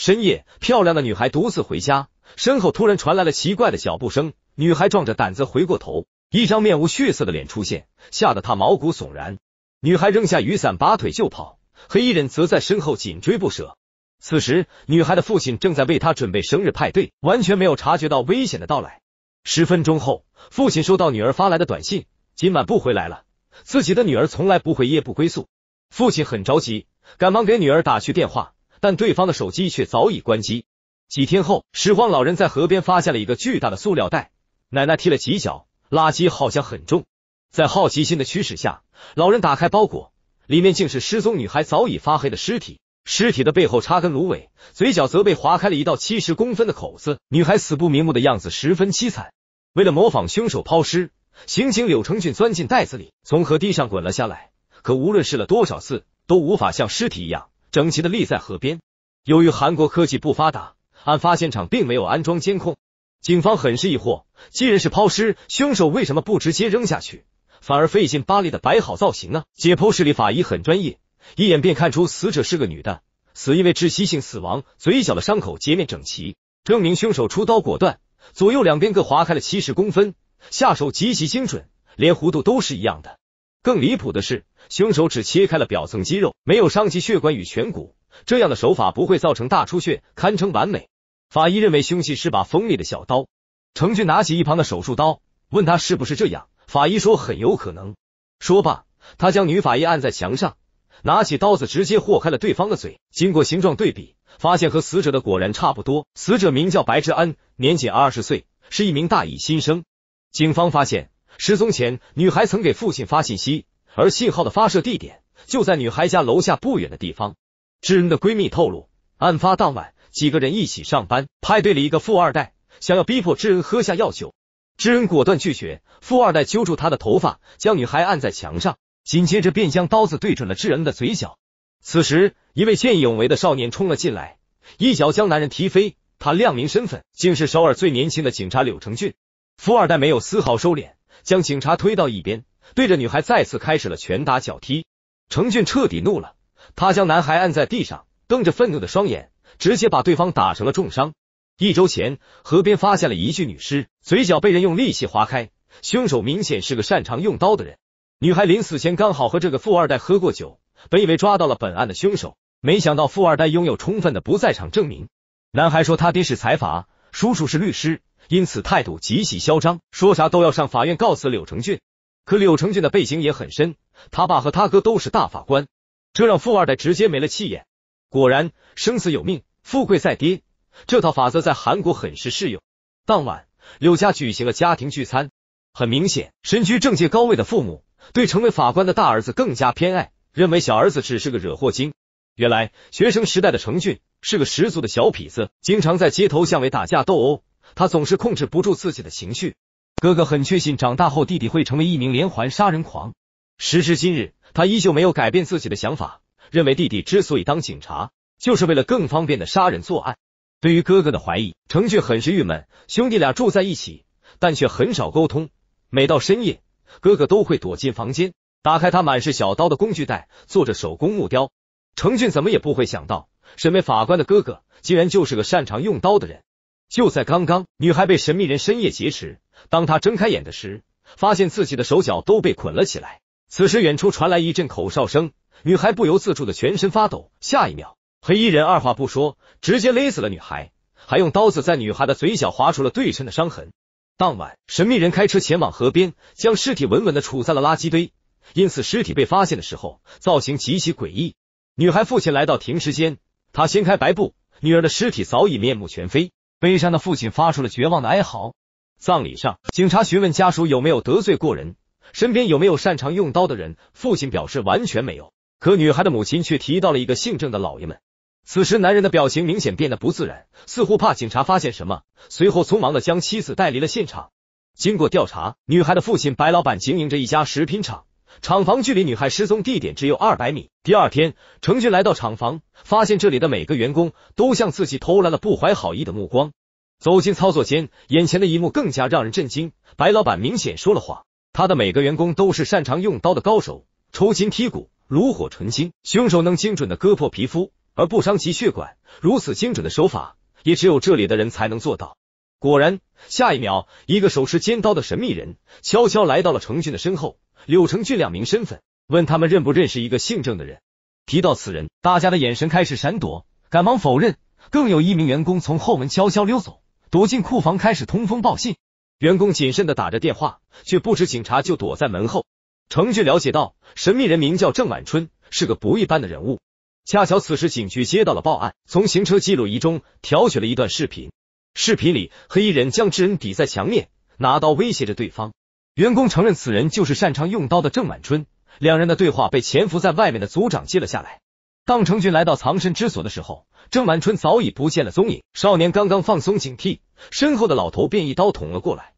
深夜，漂亮的女孩独自回家，身后突然传来了奇怪的脚步声。女孩壮着胆子回过头，一张面无血色的脸出现，吓得她毛骨悚然。女孩扔下雨伞，拔腿就跑，黑衣人则在身后紧追不舍。此时，女孩的父亲正在为她准备生日派对，完全没有察觉到危险的到来。十分钟后，父亲收到女儿发来的短信：“今晚不回来了。”自己的女儿从来不会夜不归宿，父亲很着急，赶忙给女儿打去电话。但对方的手机却早已关机。几天后，拾荒老人在河边发现了一个巨大的塑料袋，奶奶踢了几脚，垃圾好像很重。在好奇心的驱使下，老人打开包裹，里面竟是失踪女孩早已发黑的尸体。尸体的背后插根芦苇，嘴角则被划开了一道七十公分的口子，女孩死不瞑目的样子十分凄惨。为了模仿凶手抛尸，刑警柳成俊钻进袋子里，从河堤上滚了下来，可无论试了多少次，都无法像尸体一样。整齐的立在河边。由于韩国科技不发达，案发现场并没有安装监控，警方很是疑惑。既然是抛尸，凶手为什么不直接扔下去，反而费尽巴力的摆好造型呢？解剖室里，法医很专业，一眼便看出死者是个女的，死因为窒息性死亡，嘴角的伤口截面整齐，证明凶手出刀果断，左右两边各划开了七十公分，下手极其精准，连弧度都是一样的。更离谱的是，凶手只切开了表层肌肉，没有伤及血管与颧骨，这样的手法不会造成大出血，堪称完美。法医认为凶器是把锋利的小刀。程俊拿起一旁的手术刀，问他是不是这样，法医说很有可能。说罢，他将女法医按在墙上，拿起刀子直接豁开了对方的嘴。经过形状对比，发现和死者的果然差不多。死者名叫白志安，年仅二十岁，是一名大一新生。警方发现。失踪前，女孩曾给父亲发信息，而信号的发射地点就在女孩家楼下不远的地方。智恩的闺蜜透露，案发当晚几个人一起上班，派对里一个富二代想要逼迫智恩喝下药酒，智恩果断拒绝。富二代揪住她的头发，将女孩按在墙上，紧接着便将刀子对准了智恩的嘴角。此时，一位见义勇为的少年冲了进来，一脚将男人踢飞。他亮明身份，竟是首尔最年轻的警察柳成俊。富二代没有丝毫收敛。将警察推到一边，对着女孩再次开始了拳打脚踢。程俊彻底怒了，他将男孩按在地上，瞪着愤怒的双眼，直接把对方打成了重伤。一周前，河边发现了一具女尸，嘴角被人用利器划开，凶手明显是个擅长用刀的人。女孩临死前刚好和这个富二代喝过酒，本以为抓到了本案的凶手，没想到富二代拥有充分的不在场证明。男孩说，他爹是财阀，叔叔是律师。因此，态度极其嚣张，说啥都要上法院告死柳成俊。可柳成俊的背景也很深，他爸和他哥都是大法官，这让富二代直接没了气焰。果然，生死有命，富贵在天，这套法则在韩国很是适用。当晚，柳家举行了家庭聚餐。很明显，身居政界高位的父母对成为法官的大儿子更加偏爱，认为小儿子只是个惹祸精。原来，学生时代的成俊是个十足的小痞子，经常在街头巷尾打架斗殴。他总是控制不住自己的情绪。哥哥很确信，长大后弟弟会成为一名连环杀人狂。时至今日，他依旧没有改变自己的想法，认为弟弟之所以当警察，就是为了更方便的杀人作案。对于哥哥的怀疑，程俊很是郁闷。兄弟俩住在一起，但却很少沟通。每到深夜，哥哥都会躲进房间，打开他满是小刀的工具袋，做着手工木雕。程俊怎么也不会想到，身为法官的哥哥，竟然就是个擅长用刀的人。就在刚刚，女孩被神秘人深夜劫持。当她睁开眼的时，发现自己的手脚都被捆了起来。此时，远处传来一阵口哨声，女孩不由自主的全身发抖。下一秒，黑衣人二话不说，直接勒死了女孩，还用刀子在女孩的嘴角划出了对称的伤痕。当晚，神秘人开车前往河边，将尸体稳稳的处在了垃圾堆。因此，尸体被发现的时候，造型极其诡异。女孩父亲来到停尸间，他掀开白布，女儿的尸体早已面目全非。悲伤的父亲发出了绝望的哀嚎。葬礼上，警察询问家属有没有得罪过人，身边有没有擅长用刀的人。父亲表示完全没有，可女孩的母亲却提到了一个姓郑的老爷们。此时，男人的表情明显变得不自然，似乎怕警察发现什么，随后匆忙的将妻子带离了现场。经过调查，女孩的父亲白老板经营着一家食品厂。厂房距离女孩失踪地点只有二百米。第二天，程俊来到厂房，发现这里的每个员工都向自己投来了不怀好意的目光。走进操作间，眼前的一幕更加让人震惊。白老板明显说了谎，他的每个员工都是擅长用刀的高手，抽筋剔骨，炉火纯青。凶手能精准的割破皮肤而不伤及血管，如此精准的手法，也只有这里的人才能做到。果然，下一秒，一个手持尖刀的神秘人悄悄来到了程俊的身后。柳成俊两名身份问他们认不认识一个姓郑的人，提到此人，大家的眼神开始闪躲，赶忙否认。更有一名员工从后门悄悄溜走，躲进库房开始通风报信。员工谨慎的打着电话，却不知警察就躲在门后。程俊了解到，神秘人名叫郑晚春，是个不一般的人物。恰巧此时，警局接到了报案，从行车记录仪中调取了一段视频。视频里，黑衣人将之人抵在墙面，拿刀威胁着对方。员工承认此人就是擅长用刀的郑满春，两人的对话被潜伏在外面的组长记了下来。当成俊来到藏身之所的时候，郑满春早已不见了踪影。少年刚刚放松警惕，身后的老头便一刀捅了过来。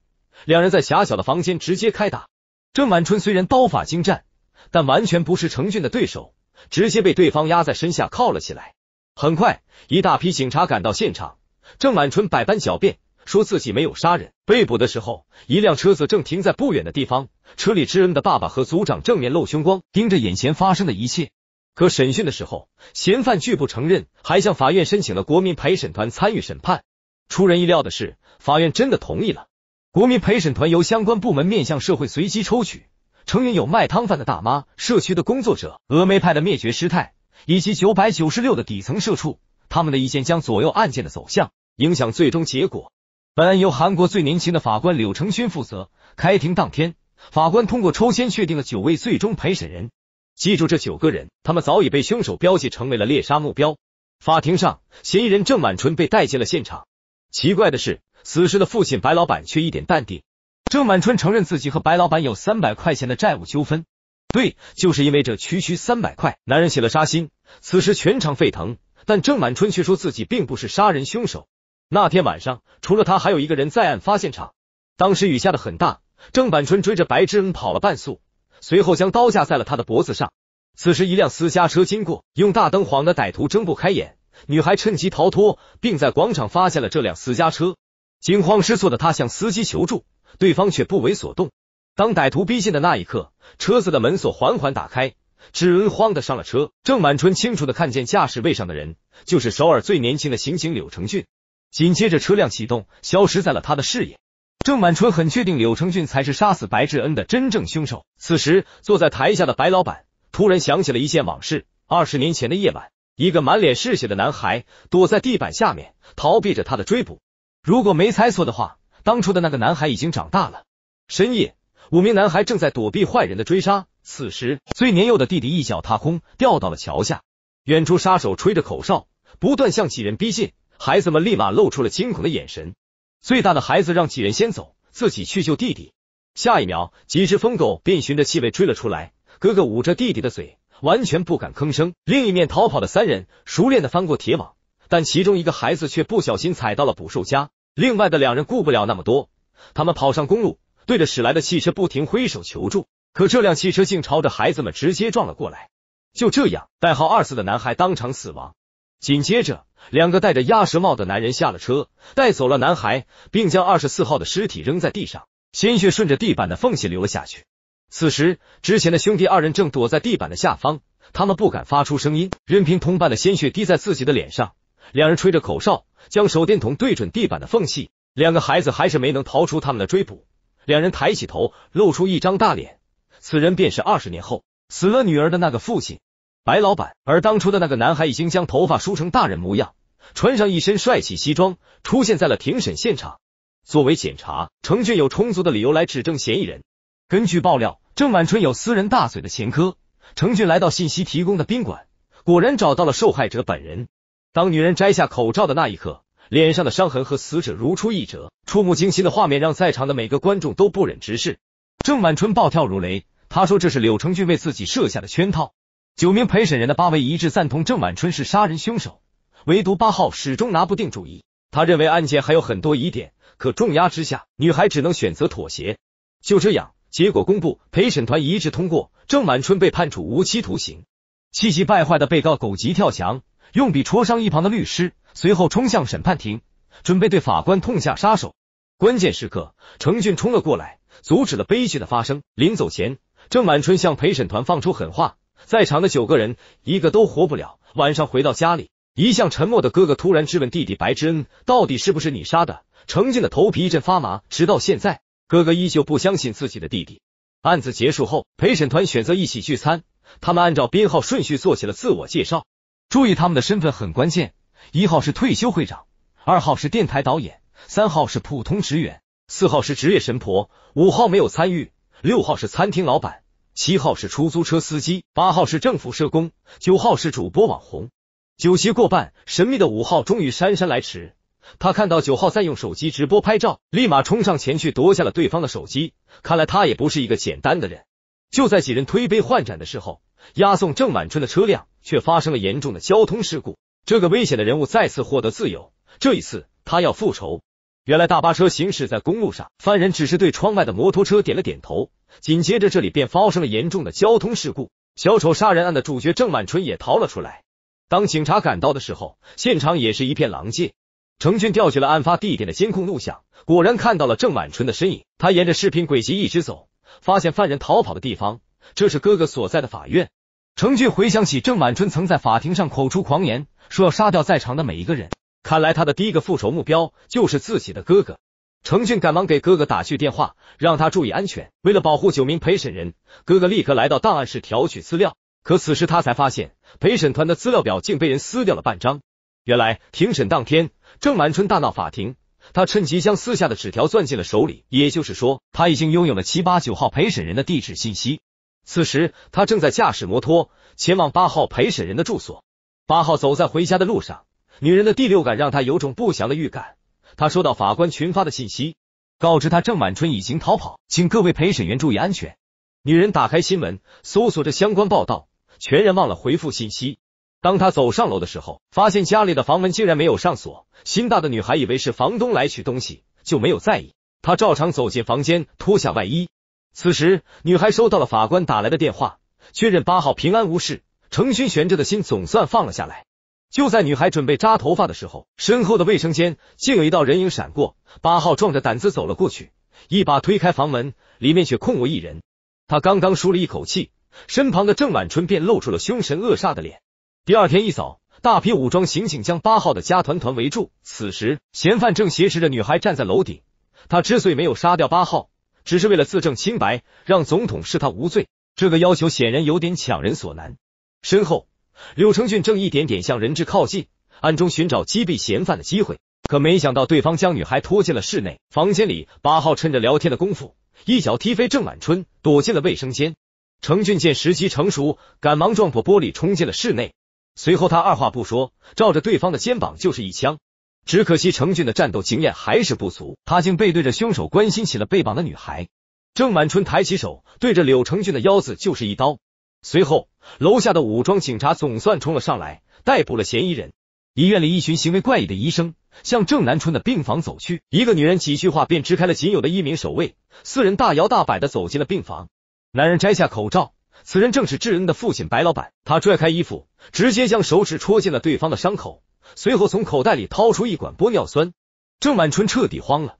两人在狭小的房间直接开打。郑满春虽然刀法精湛，但完全不是成俊的对手，直接被对方压在身下铐了起来。很快，一大批警察赶到现场，郑满春百般狡辩。说自己没有杀人。被捕的时候，一辆车子正停在不远的地方，车里知恩的爸爸和组长正面露凶光，盯着眼前发生的一切。可审讯的时候，嫌犯拒不承认，还向法院申请了国民陪审团参与审判。出人意料的是，法院真的同意了。国民陪审团由相关部门面向社会随机抽取，成员有卖汤饭的大妈、社区的工作者、峨眉派的灭绝师太，以及九百九十六的底层社畜。他们的意见将左右案件的走向，影响最终结果。本案由韩国最年轻的法官柳成勋负责。开庭当天，法官通过抽签确定了九位最终陪审人。记住这九个人，他们早已被凶手标记成为了猎杀目标。法庭上，嫌疑人郑满春被带进了现场。奇怪的是，此时的父亲白老板却一点淡定。郑满春承认自己和白老板有三百块钱的债务纠纷。对，就是因为这区区三百块，男人起了杀心。此时全场沸腾，但郑满春却说自己并不是杀人凶手。那天晚上，除了他，还有一个人在案发现场。当时雨下的很大，郑满春追着白之恩跑了半速，随后将刀架在了他的脖子上。此时，一辆私家车经过，用大灯晃的歹徒睁不开眼。女孩趁机逃脱，并在广场发现了这辆私家车。惊慌失措的她向司机求助，对方却不为所动。当歹徒逼近的那一刻，车子的门锁缓缓打开，之恩慌的上了车。郑满春清楚的看见驾驶位上的人，就是首尔最年轻的刑警柳成俊。紧接着，车辆启动，消失在了他的视野。郑满春很确定，柳承俊才是杀死白志恩的真正凶手。此时，坐在台下的白老板突然想起了一件往事：二十年前的夜晚，一个满脸是血的男孩躲在地板下面，逃避着他的追捕。如果没猜错的话，当初的那个男孩已经长大了。深夜，五名男孩正在躲避坏人的追杀。此时，最年幼的弟弟一脚踏空，掉到了桥下。远处，杀手吹着口哨，不断向几人逼近。孩子们立马露出了惊恐的眼神。最大的孩子让几人先走，自己去救弟弟。下一秒，几只疯狗便循着气味追了出来。哥哥捂着弟弟的嘴，完全不敢吭声。另一面逃跑的三人熟练的翻过铁网，但其中一个孩子却不小心踩到了捕兽夹。另外的两人顾不了那么多，他们跑上公路，对着驶来的汽车不停挥手求助。可这辆汽车竟朝着孩子们直接撞了过来。就这样，代号二四的男孩当场死亡。紧接着，两个戴着鸭舌帽的男人下了车，带走了男孩，并将二十四号的尸体扔在地上，鲜血顺着地板的缝隙流了下去。此时，之前的兄弟二人正躲在地板的下方，他们不敢发出声音，任凭同伴的鲜血滴在自己的脸上。两人吹着口哨，将手电筒对准地板的缝隙。两个孩子还是没能逃出他们的追捕。两人抬起头，露出一张大脸，此人便是二十年后死了女儿的那个父亲。白老板，而当初的那个男孩已经将头发梳成大人模样，穿上一身帅气西装，出现在了庭审现场。作为检察，程俊有充足的理由来指证嫌疑人。根据爆料，郑晚春有私人大嘴的前科。程俊来到信息提供的宾馆，果然找到了受害者本人。当女人摘下口罩的那一刻，脸上的伤痕和死者如出一辙，触目惊心的画面让在场的每个观众都不忍直视。郑晚春暴跳如雷，他说这是柳成俊为自己设下的圈套。九名陪审人的八位一致赞同郑满春是杀人凶手，唯独八号始终拿不定主意。他认为案件还有很多疑点，可重压之下，女孩只能选择妥协。就这样，结果公布，陪审团一致通过，郑满春被判处无期徒刑。气急败坏的被告狗急跳墙，用笔戳伤一旁的律师，随后冲向审判庭，准备对法官痛下杀手。关键时刻，程俊冲了过来，阻止了悲剧的发生。临走前，郑满春向陪审团放出狠话。在场的九个人，一个都活不了。晚上回到家里，一向沉默的哥哥突然质问弟弟白之恩：“到底是不是你杀的？”程静的头皮一阵发麻。直到现在，哥哥依旧不相信自己的弟弟。案子结束后，陪审团选择一起聚餐。他们按照编号顺序做起了自我介绍。注意，他们的身份很关键：一号是退休会长，二号是电台导演，三号是普通职员，四号是职业神婆，五号没有参与，六号是餐厅老板。七号是出租车司机，八号是政府社工，九号是主播网红。酒席过半，神秘的五号终于姗姗来迟。他看到九号在用手机直播拍照，立马冲上前去夺下了对方的手机。看来他也不是一个简单的人。就在几人推杯换盏的时候，押送郑满春的车辆却发生了严重的交通事故。这个危险的人物再次获得自由，这一次他要复仇。原来大巴车行驶在公路上，犯人只是对窗外的摩托车点了点头，紧接着这里便发生了严重的交通事故。小丑杀人案的主角郑满春也逃了出来。当警察赶到的时候，现场也是一片狼藉。程俊调取了案发地点的监控录像，果然看到了郑满春的身影。他沿着视频轨迹一直走，发现犯人逃跑的地方，这是哥哥所在的法院。程俊回想起郑满春曾在法庭上口出狂言，说要杀掉在场的每一个人。看来他的第一个复仇目标就是自己的哥哥程俊，赶忙给哥哥打去电话，让他注意安全。为了保护九名陪审人，哥哥立刻来到档案室调取资料。可此时他才发现，陪审团的资料表竟被人撕掉了半张。原来庭审当天，郑满春大闹法庭，他趁机将撕下的纸条攥进了手里。也就是说，他已经拥有了七八九号陪审人的地址信息。此时他正在驾驶摩托前往八号陪审人的住所。八号走在回家的路上。女人的第六感让她有种不祥的预感。她收到法官群发的信息，告知她郑满春已经逃跑，请各位陪审员注意安全。女人打开新闻，搜索着相关报道，全然忘了回复信息。当她走上楼的时候，发现家里的房门竟然没有上锁。心大的女孩以为是房东来取东西，就没有在意。她照常走进房间，脱下外衣。此时，女孩收到了法官打来的电话，确认八号平安无事。程勋悬着的心总算放了下来。就在女孩准备扎头发的时候，身后的卫生间竟有一道人影闪过。八号壮着胆子走了过去，一把推开房门，里面却空无一人。他刚刚舒了一口气，身旁的郑婉春便露出了凶神恶煞的脸。第二天一早，大批武装刑警将八号的家团团围住。此时，嫌犯正挟持着女孩站在楼顶。他之所以没有杀掉八号，只是为了自证清白，让总统视他无罪。这个要求显然有点强人所难。身后。柳成俊正一点点向人质靠近，暗中寻找击毙嫌犯的机会，可没想到对方将女孩拖进了室内。房间里，八号趁着聊天的功夫，一脚踢飞郑满春，躲进了卫生间。成俊见时机成熟，赶忙撞破玻璃，冲进了室内。随后他二话不说，照着对方的肩膀就是一枪。只可惜成俊的战斗经验还是不足，他竟背对着凶手，关心起了被绑的女孩。郑满春抬起手，对着柳成俊的腰子就是一刀。随后，楼下的武装警察总算冲了上来，逮捕了嫌疑人。医院里一群行为怪异的医生向郑南春的病房走去。一个女人几句话便支开了仅有的一名守卫，四人大摇大摆的走进了病房。男人摘下口罩，此人正是智恩的父亲白老板。他拽开衣服，直接将手指戳进了对方的伤口，随后从口袋里掏出一管玻尿酸。郑满春彻底慌了，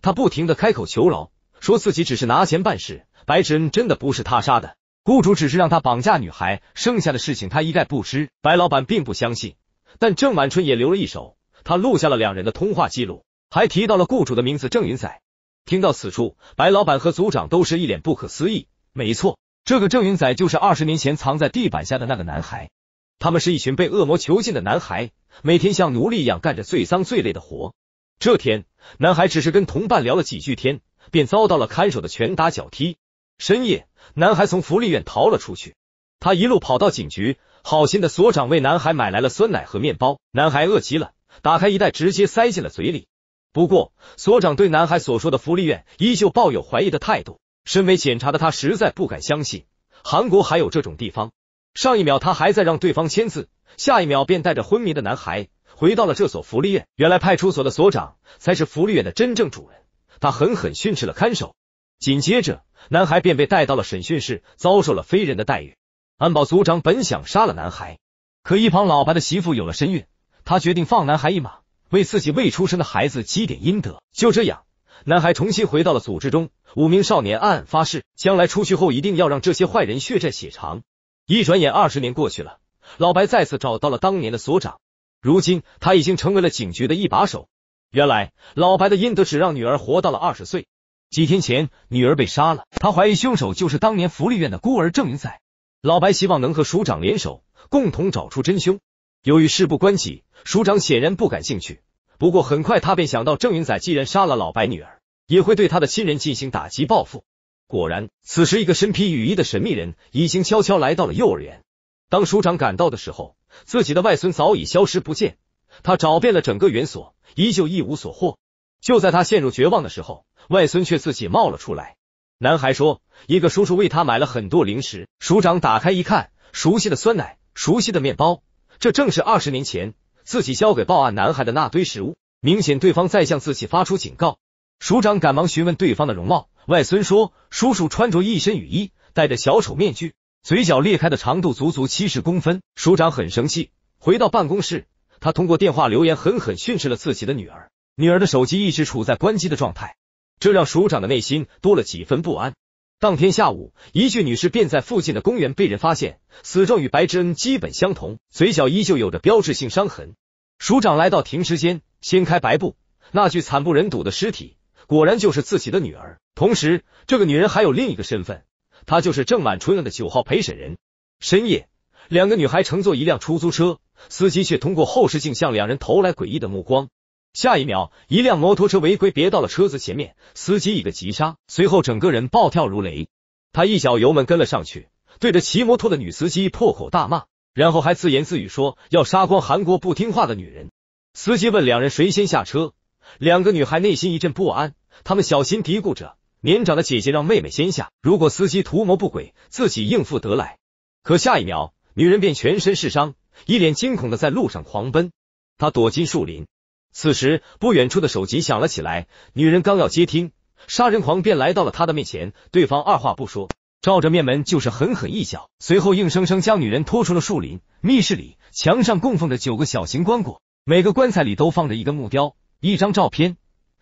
他不停的开口求饶，说自己只是拿钱办事，白智恩真的不是他杀的。雇主只是让他绑架女孩，剩下的事情他一概不知。白老板并不相信，但郑晚春也留了一手，他录下了两人的通话记录，还提到了雇主的名字郑云仔。听到此处，白老板和组长都是一脸不可思议。没错，这个郑云仔就是二十年前藏在地板下的那个男孩。他们是一群被恶魔囚禁的男孩，每天像奴隶一样干着最脏最累的活。这天，男孩只是跟同伴聊了几句天，便遭到了看守的拳打脚踢。深夜。男孩从福利院逃了出去，他一路跑到警局。好心的所长为男孩买来了酸奶和面包，男孩饿极了，打开一袋直接塞进了嘴里。不过，所长对男孩所说的福利院依旧抱有怀疑的态度。身为警察的他实在不敢相信韩国还有这种地方。上一秒他还在让对方签字，下一秒便带着昏迷的男孩回到了这所福利院。原来派出所的所长才是福利院的真正主人，他狠狠训斥了看守。紧接着，男孩便被带到了审讯室，遭受了非人的待遇。安保组长本想杀了男孩，可一旁老白的媳妇有了身孕，他决定放男孩一马，为自己未出生的孩子积点阴德。就这样，男孩重新回到了组织中。五名少年暗暗发誓，将来出去后一定要让这些坏人血债血偿。一转眼，二十年过去了，老白再次找到了当年的所长。如今，他已经成为了警局的一把手。原来，老白的阴德只让女儿活到了二十岁。几天前，女儿被杀了，他怀疑凶手就是当年福利院的孤儿郑云仔。老白希望能和署长联手，共同找出真凶。由于事不关己，署长显然不感兴趣。不过很快，他便想到郑云仔既然杀了老白女儿，也会对他的亲人进行打击报复。果然，此时一个身披雨衣的神秘人已经悄悄来到了幼儿园。当署长赶到的时候，自己的外孙早已消失不见。他找遍了整个园所，依旧一无所获。就在他陷入绝望的时候，外孙却自己冒了出来。男孩说：“一个叔叔为他买了很多零食。”署长打开一看，熟悉的酸奶，熟悉的面包，这正是二十年前自己交给报案男孩的那堆食物。明显，对方在向自己发出警告。署长赶忙询问对方的容貌。外孙说：“叔叔穿着一身雨衣，戴着小丑面具，嘴角裂开的长度足足七十公分。”署长很生气，回到办公室，他通过电话留言，狠狠训斥了自己的女儿。女儿的手机一直处在关机的状态，这让署长的内心多了几分不安。当天下午，一具女尸便在附近的公园被人发现，死状与白智恩基本相同，嘴角依旧有着标志性伤痕。署长来到停尸间，掀开白布，那具惨不忍睹的尸体果然就是自己的女儿。同时，这个女人还有另一个身份，她就是郑满春的九号陪审人。深夜，两个女孩乘坐一辆出租车，司机却通过后视镜向两人投来诡异的目光。下一秒，一辆摩托车违规别到了车子前面，司机一个急刹，随后整个人暴跳如雷。他一脚油门跟了上去，对着骑摩托的女司机破口大骂，然后还自言自语说要杀光韩国不听话的女人。司机问两人谁先下车，两个女孩内心一阵不安，她们小心嘀咕着，年长的姐姐让妹妹先下。如果司机图谋不轨，自己应付得来。可下一秒，女人便全身是伤，一脸惊恐的在路上狂奔。她躲进树林。此时，不远处的手机响了起来。女人刚要接听，杀人狂便来到了她的面前。对方二话不说，照着面门就是狠狠一脚，随后硬生生将女人拖出了树林。密室里，墙上供奉着九个小型棺椁，每个棺材里都放着一根木雕、一张照片。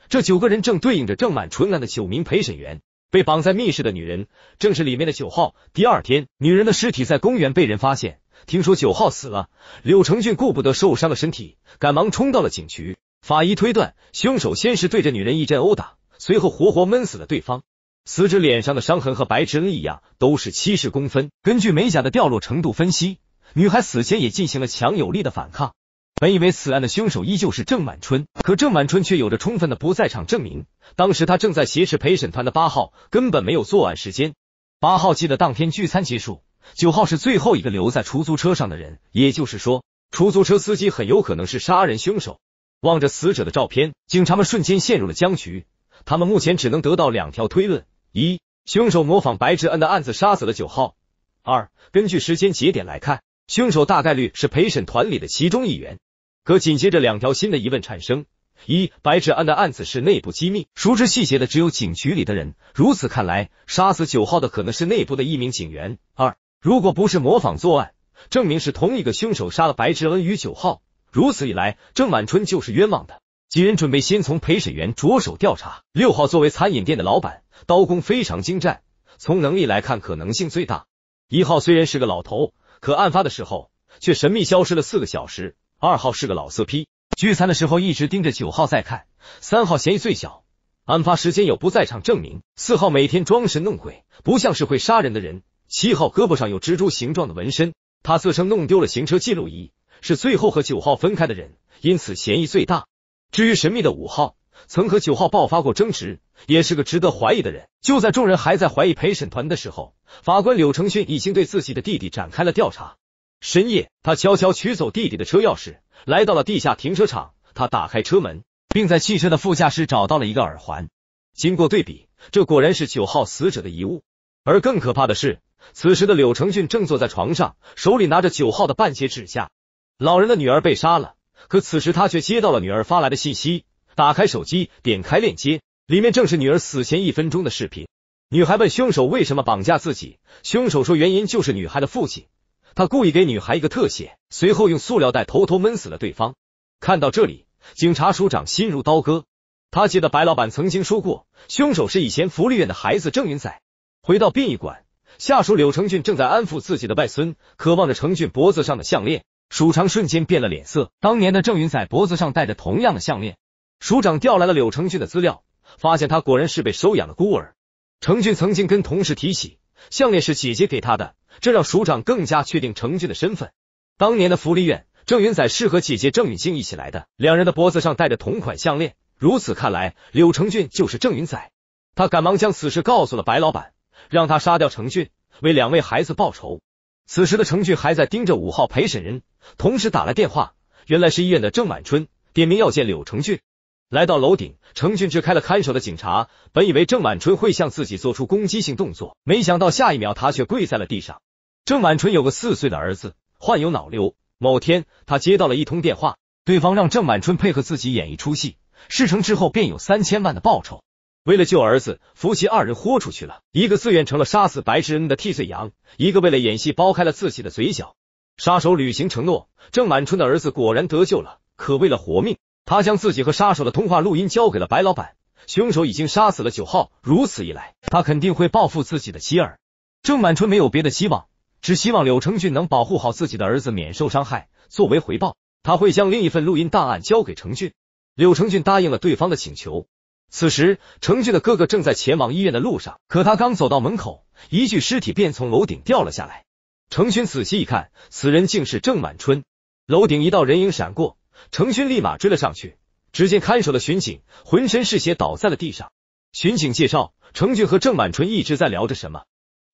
这九个人正对应着正满春蓝的九名陪审员。被绑在密室的女人，正是里面的九号。第二天，女人的尸体在公园被人发现。听说九号死了，柳成俊顾不得受伤的身体，赶忙冲到了警局。法医推断，凶手先是对着女人一阵殴打，随后活活闷死了对方。死者脸上的伤痕和白志恩一样，都是七十公分。根据美甲的掉落程度分析，女孩死前也进行了强有力的反抗。本以为此案的凶手依旧是郑满春，可郑满春却有着充分的不在场证明。当时他正在挟持陪审团的八号，根本没有作案时间。八号记得当天聚餐结束。九号是最后一个留在出租车上的人，也就是说，出租车司机很有可能是杀人凶手。望着死者的照片，警察们瞬间陷入了僵局。他们目前只能得到两条推论：一、凶手模仿白志恩的案子杀死了九号；二、根据时间节点来看，凶手大概率是陪审团里的其中一员。可紧接着，两条新的疑问产生：一、白志恩的案子是内部机密，熟知细节的只有警局里的人。如此看来，杀死九号的可能是内部的一名警员。二如果不是模仿作案，证明是同一个凶手杀了白志恩与九号。如此一来，郑满春就是冤枉的。几人准备先从陪审员着手调查。六号作为餐饮店的老板，刀工非常精湛，从能力来看，可能性最大。一号虽然是个老头，可案发的时候却神秘消失了四个小时。二号是个老色批，聚餐的时候一直盯着九号在看。三号嫌疑最小，案发时间有不在场证明。四号每天装神弄鬼，不像是会杀人的人。七号胳膊上有蜘蛛形状的纹身，他自称弄丢了行车记录仪，是最后和九号分开的人，因此嫌疑最大。至于神秘的五号，曾和九号爆发过争执，也是个值得怀疑的人。就在众人还在怀疑陪审团的时候，法官柳承勋已经对自己的弟弟展开了调查。深夜，他悄悄取走弟弟的车钥匙，来到了地下停车场。他打开车门，并在汽车的副驾驶找到了一个耳环。经过对比，这果然是九号死者的遗物。而更可怕的是。此时的柳成俊正坐在床上，手里拿着九号的半截指甲。老人的女儿被杀了，可此时他却接到了女儿发来的信息。打开手机，点开链接，里面正是女儿死前一分钟的视频。女孩问凶手为什么绑架自己，凶手说原因就是女孩的父亲。他故意给女孩一个特写，随后用塑料袋偷偷闷死了对方。看到这里，警察署长心如刀割。他记得白老板曾经说过，凶手是以前福利院的孩子郑云仔。回到殡仪馆。下属柳成俊正在安抚自己的外孙，渴望着成俊脖子上的项链。署长瞬间变了脸色，当年的郑云仔脖子上戴着同样的项链。署长调来了柳成俊的资料，发现他果然是被收养的孤儿。成俊曾经跟同事提起，项链是姐姐给他的，这让署长更加确定成俊的身份。当年的福利院，郑云仔是和姐姐郑雨静一起来的，两人的脖子上戴着同款项链。如此看来，柳成俊就是郑云仔。他赶忙将此事告诉了白老板。让他杀掉程俊，为两位孩子报仇。此时的程俊还在盯着五号陪审人，同时打来电话，原来是医院的郑满春点名要见柳成俊。来到楼顶，程俊治开了看守的警察。本以为郑满春会向自己做出攻击性动作，没想到下一秒他却跪在了地上。郑满春有个四岁的儿子患有脑瘤，某天他接到了一通电话，对方让郑满春配合自己演一出戏，事成之后便有三千万的报酬。为了救儿子，夫妻二人豁出去了，一个自愿成了杀死白志恩的替罪羊，一个为了演戏剥开了自己的嘴角。杀手履行承诺，郑满春的儿子果然得救了。可为了活命，他将自己和杀手的通话录音交给了白老板。凶手已经杀死了九号，如此一来，他肯定会报复自己的妻儿。郑满春没有别的希望，只希望柳成俊能保护好自己的儿子免受伤害。作为回报，他会将另一份录音档案交给成俊。柳成俊答应了对方的请求。此时，程俊的哥哥正在前往医院的路上。可他刚走到门口，一具尸体便从楼顶掉了下来。程俊仔细一看，此人竟是郑满春。楼顶一道人影闪过，程俊立马追了上去。只见看守的巡警浑身是血，倒在了地上。巡警介绍，程俊和郑满春一直在聊着什么。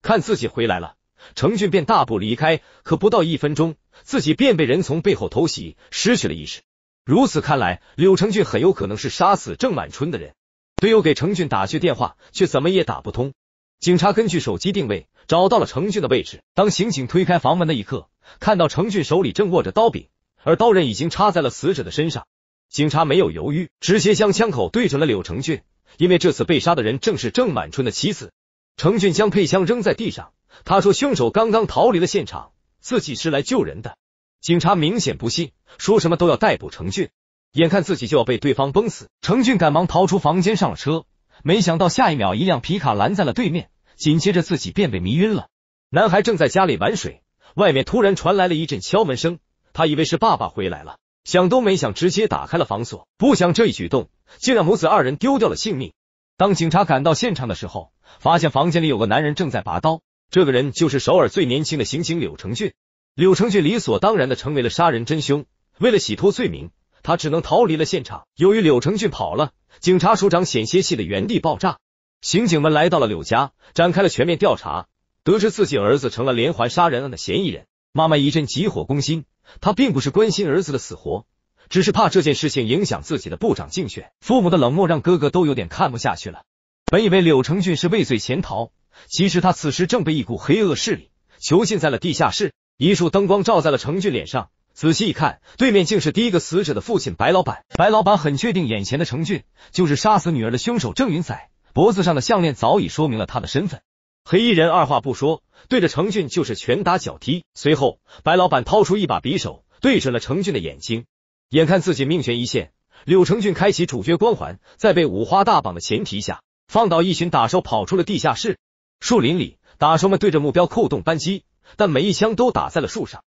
看自己回来了，程俊便大步离开。可不到一分钟，自己便被人从背后偷袭，失去了意识。如此看来，柳成俊很有可能是杀死郑满春的人。队友给程俊打去电话，却怎么也打不通。警察根据手机定位找到了程俊的位置。当刑警推开房门的一刻，看到程俊手里正握着刀柄，而刀刃已经插在了死者的身上。警察没有犹豫，直接将枪口对准了柳成俊，因为这次被杀的人正是郑满春的妻子。程俊将配枪扔在地上，他说：“凶手刚刚逃离了现场，自己是来救人的。”警察明显不信，说什么都要逮捕程俊。眼看自己就要被对方崩死，程俊赶忙逃出房间，上了车。没想到下一秒，一辆皮卡拦在了对面，紧接着自己便被迷晕了。男孩正在家里玩水，外面突然传来了一阵敲门声，他以为是爸爸回来了，想都没想，直接打开了房锁。不想这一举动，竟让母子二人丢掉了性命。当警察赶到现场的时候，发现房间里有个男人正在拔刀，这个人就是首尔最年轻的刑警柳成俊。柳成俊理所当然的成为了杀人真凶，为了洗脱罪名。他只能逃离了现场。由于柳成俊跑了，警察署长险些气得原地爆炸。刑警们来到了柳家，展开了全面调查，得知自己儿子成了连环杀人案的嫌疑人。妈妈一阵急火攻心，她并不是关心儿子的死活，只是怕这件事情影响自己的部长竞选。父母的冷漠让哥哥都有点看不下去了。本以为柳成俊是畏罪潜逃，其实他此时正被一股黑恶势力囚禁在了地下室。一束灯光照在了成俊脸上。仔细一看，对面竟是第一个死者的父亲白老板。白老板很确定，眼前的程俊就是杀死女儿的凶手郑云彩。脖子上的项链早已说明了他的身份。黑衣人二话不说，对着程俊就是拳打脚踢。随后，白老板掏出一把匕首，对准了程俊的眼睛。眼看自己命悬一线，柳成俊开启主角光环，在被五花大绑的前提下，放倒一群打手，跑出了地下室。树林里，打手们对着目标扣动扳机，但每一枪都打在了树上。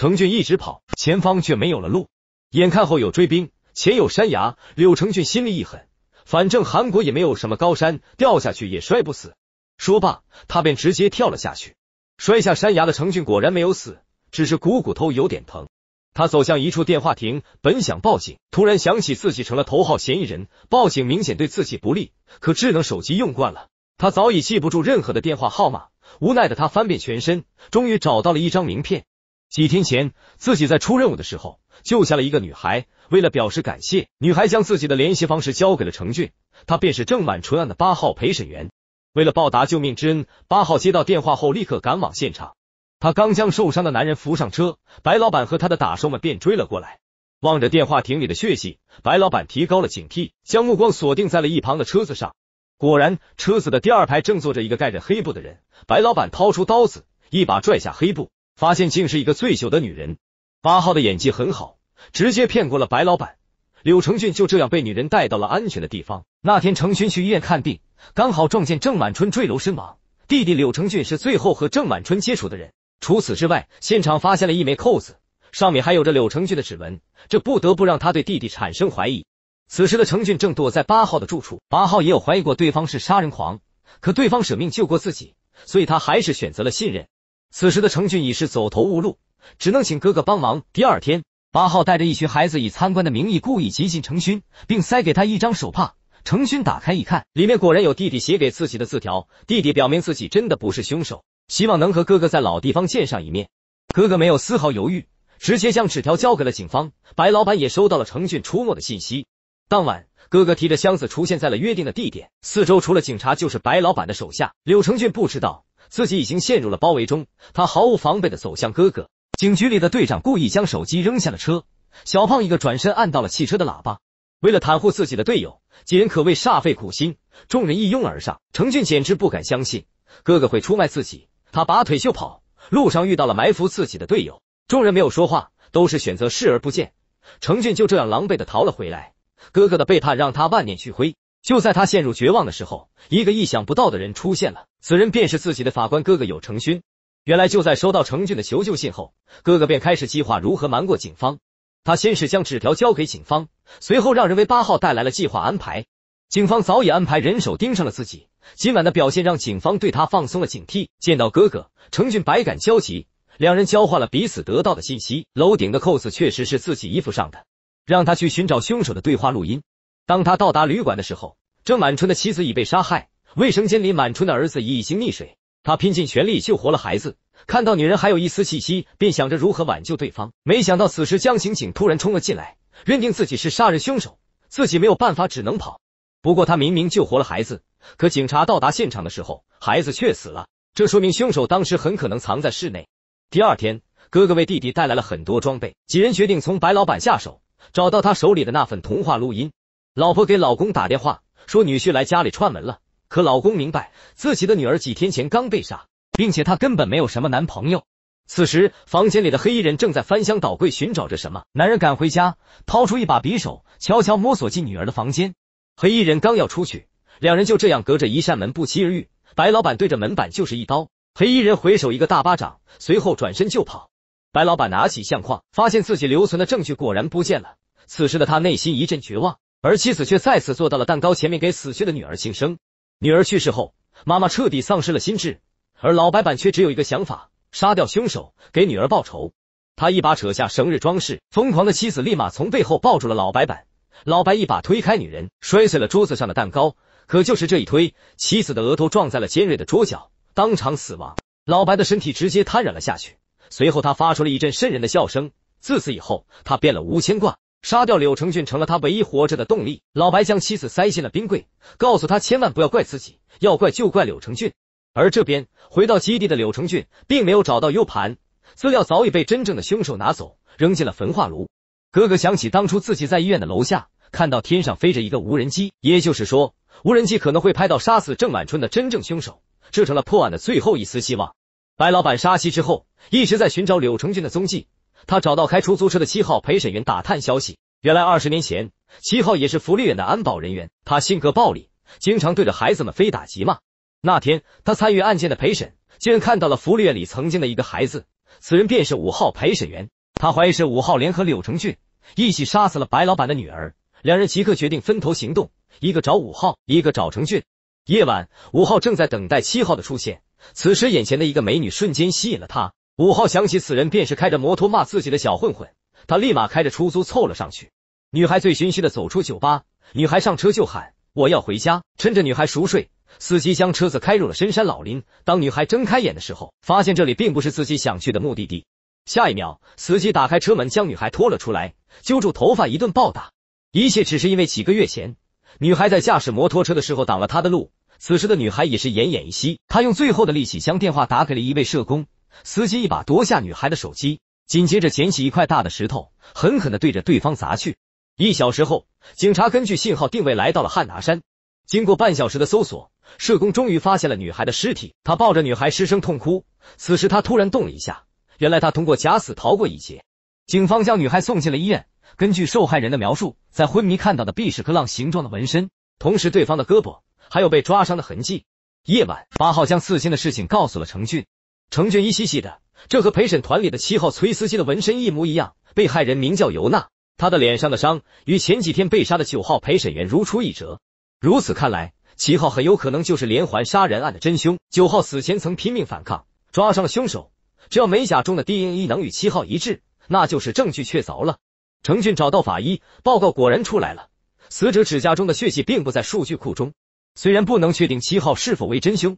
程俊一直跑，前方却没有了路。眼看后有追兵，前有山崖，柳成俊心里一狠，反正韩国也没有什么高山，掉下去也摔不死。说罢，他便直接跳了下去。摔下山崖的程俊果然没有死，只是股骨头有点疼。他走向一处电话亭，本想报警，突然想起自己成了头号嫌疑人，报警明显对自己不利。可智能手机用惯了，他早已记不住任何的电话号码。无奈的他翻遍全身，终于找到了一张名片。几天前，自己在出任务的时候救下了一个女孩。为了表示感谢，女孩将自己的联系方式交给了程俊。他便是郑满纯案的八号陪审员。为了报答救命之恩，八号接到电话后立刻赶往现场。他刚将受伤的男人扶上车，白老板和他的打手们便追了过来。望着电话亭里的血迹，白老板提高了警惕，将目光锁定在了一旁的车子上。果然，车子的第二排正坐着一个盖着黑布的人。白老板掏出刀子，一把拽下黑布。发现竟是一个醉酒的女人。八号的演技很好，直接骗过了白老板。柳成俊就这样被女人带到了安全的地方。那天成勋去医院看病，刚好撞见郑满春坠楼身亡。弟弟柳成俊是最后和郑满春接触的人。除此之外，现场发现了一枚扣子，上面还有着柳成俊的指纹。这不得不让他对弟弟产生怀疑。此时的成俊正躲在八号的住处。八号也有怀疑过对方是杀人狂，可对方舍命救过自己，所以他还是选择了信任。此时的程俊已是走投无路，只能请哥哥帮忙。第二天，八号带着一群孩子以参观的名义故意接近程勋，并塞给他一张手帕。程勋打开一看，里面果然有弟弟写给自己的字条。弟弟表明自己真的不是凶手，希望能和哥哥在老地方见上一面。哥哥没有丝毫犹豫，直接将纸条交给了警方。白老板也收到了程俊出没的信息。当晚，哥哥提着箱子出现在了约定的地点，四周除了警察就是白老板的手下。柳成俊不知道。自己已经陷入了包围中，他毫无防备的走向哥哥。警局里的队长故意将手机扔下了车，小胖一个转身按到了汽车的喇叭。为了袒护自己的队友，几人可谓煞费苦心。众人一拥而上，程俊简直不敢相信哥哥会出卖自己，他拔腿就跑。路上遇到了埋伏自己的队友，众人没有说话，都是选择视而不见。程俊就这样狼狈的逃了回来，哥哥的背叛让他万念俱灰。就在他陷入绝望的时候，一个意想不到的人出现了。此人便是自己的法官哥哥有成勋。原来就在收到成俊的求救信后，哥哥便开始计划如何瞒过警方。他先是将纸条交给警方，随后让人为八号带来了计划安排。警方早已安排人手盯上了自己，今晚的表现让警方对他放松了警惕。见到哥哥成俊，百感交集，两人交换了彼此得到的信息。楼顶的扣子确实是自己衣服上的，让他去寻找凶手的对话录音。当他到达旅馆的时候，郑满春的妻子已被杀害。卫生间里，满春的儿子已经溺水，他拼尽全力救活了孩子。看到女人还有一丝气息，便想着如何挽救对方。没想到，此时江刑警突然冲了进来，认定自己是杀人凶手，自己没有办法，只能跑。不过，他明明救活了孩子，可警察到达现场的时候，孩子却死了。这说明凶手当时很可能藏在室内。第二天，哥哥为弟弟带来了很多装备，几人决定从白老板下手，找到他手里的那份通话录音。老婆给老公打电话说，女婿来家里串门了。可老公明白，自己的女儿几天前刚被杀，并且她根本没有什么男朋友。此时，房间里的黑衣人正在翻箱倒柜寻找着什么。男人赶回家，掏出一把匕首，悄悄摸索进女儿的房间。黑衣人刚要出去，两人就这样隔着一扇门不期而遇。白老板对着门板就是一刀，黑衣人回首一个大巴掌，随后转身就跑。白老板拿起相框，发现自己留存的证据果然不见了。此时的他内心一阵绝望，而妻子却再次坐到了蛋糕前面，给死去的女儿庆生。女儿去世后，妈妈彻底丧失了心智，而老白板却只有一个想法：杀掉凶手，给女儿报仇。他一把扯下生日装饰，疯狂的妻子立马从背后抱住了老白板，老白一把推开女人，摔碎了桌子上的蛋糕。可就是这一推，妻子的额头撞在了尖锐的桌角，当场死亡。老白的身体直接瘫软了下去，随后他发出了一阵瘆人的笑声。自此以后，他变了无牵挂。杀掉柳成俊成了他唯一活着的动力。老白将妻子塞进了冰柜，告诉他千万不要怪自己，要怪就怪柳成俊。而这边回到基地的柳成俊，并没有找到 U 盘，资料早已被真正的凶手拿走，扔进了焚化炉。哥哥想起当初自己在医院的楼下看到天上飞着一个无人机，也就是说无人机可能会拍到杀死郑晚春的真正凶手，这成了破案的最后一丝希望。白老板杀妻之后，一直在寻找柳成俊的踪迹。他找到开出租车的七号陪审员打探消息。原来二十年前，七号也是福利院的安保人员。他性格暴力，经常对着孩子们非打即骂。那天，他参与案件的陪审，竟然看到了福利院里曾经的一个孩子。此人便是五号陪审员。他怀疑是五号联合柳成俊一起杀死了白老板的女儿。两人即刻决定分头行动，一个找五号，一个找成俊。夜晚，五号正在等待七号的出现。此时，眼前的一个美女瞬间吸引了他。五号想起此人，便是开着摩托骂自己的小混混。他立马开着出租凑了上去。女孩醉醺醺的走出酒吧，女孩上车就喊：“我要回家。”趁着女孩熟睡，司机将车子开入了深山老林。当女孩睁开眼的时候，发现这里并不是自己想去的目的地。下一秒，司机打开车门，将女孩拖了出来，揪住头发一顿暴打。一切只是因为几个月前，女孩在驾驶摩托车的时候挡了他的路。此时的女孩也是奄奄一息，她用最后的力气将电话打给了一位社工。司机一把夺下女孩的手机，紧接着捡起一块大的石头，狠狠的对着对方砸去。一小时后，警察根据信号定位来到了汉拿山。经过半小时的搜索，社工终于发现了女孩的尸体。他抱着女孩失声痛哭。此时他突然动了一下，原来他通过假死逃过一劫。警方将女孩送进了医院。根据受害人的描述，在昏迷看到的 B 是克浪形状的纹身，同时对方的胳膊还有被抓伤的痕迹。夜晚，八号将刺青的事情告诉了程俊。程俊依稀记得，这和陪审团里的七号崔司机的纹身一模一样。被害人名叫尤娜，她的脸上的伤与前几天被杀的九号陪审员如出一辙。如此看来，七号很有可能就是连环杀人案的真凶。九号死前曾拼命反抗，抓伤了凶手。只要美甲中的 DNA 能与七号一致，那就是证据确凿了。程俊找到法医，报告果然出来了，死者指甲中的血迹并不在数据库中。虽然不能确定七号是否为真凶。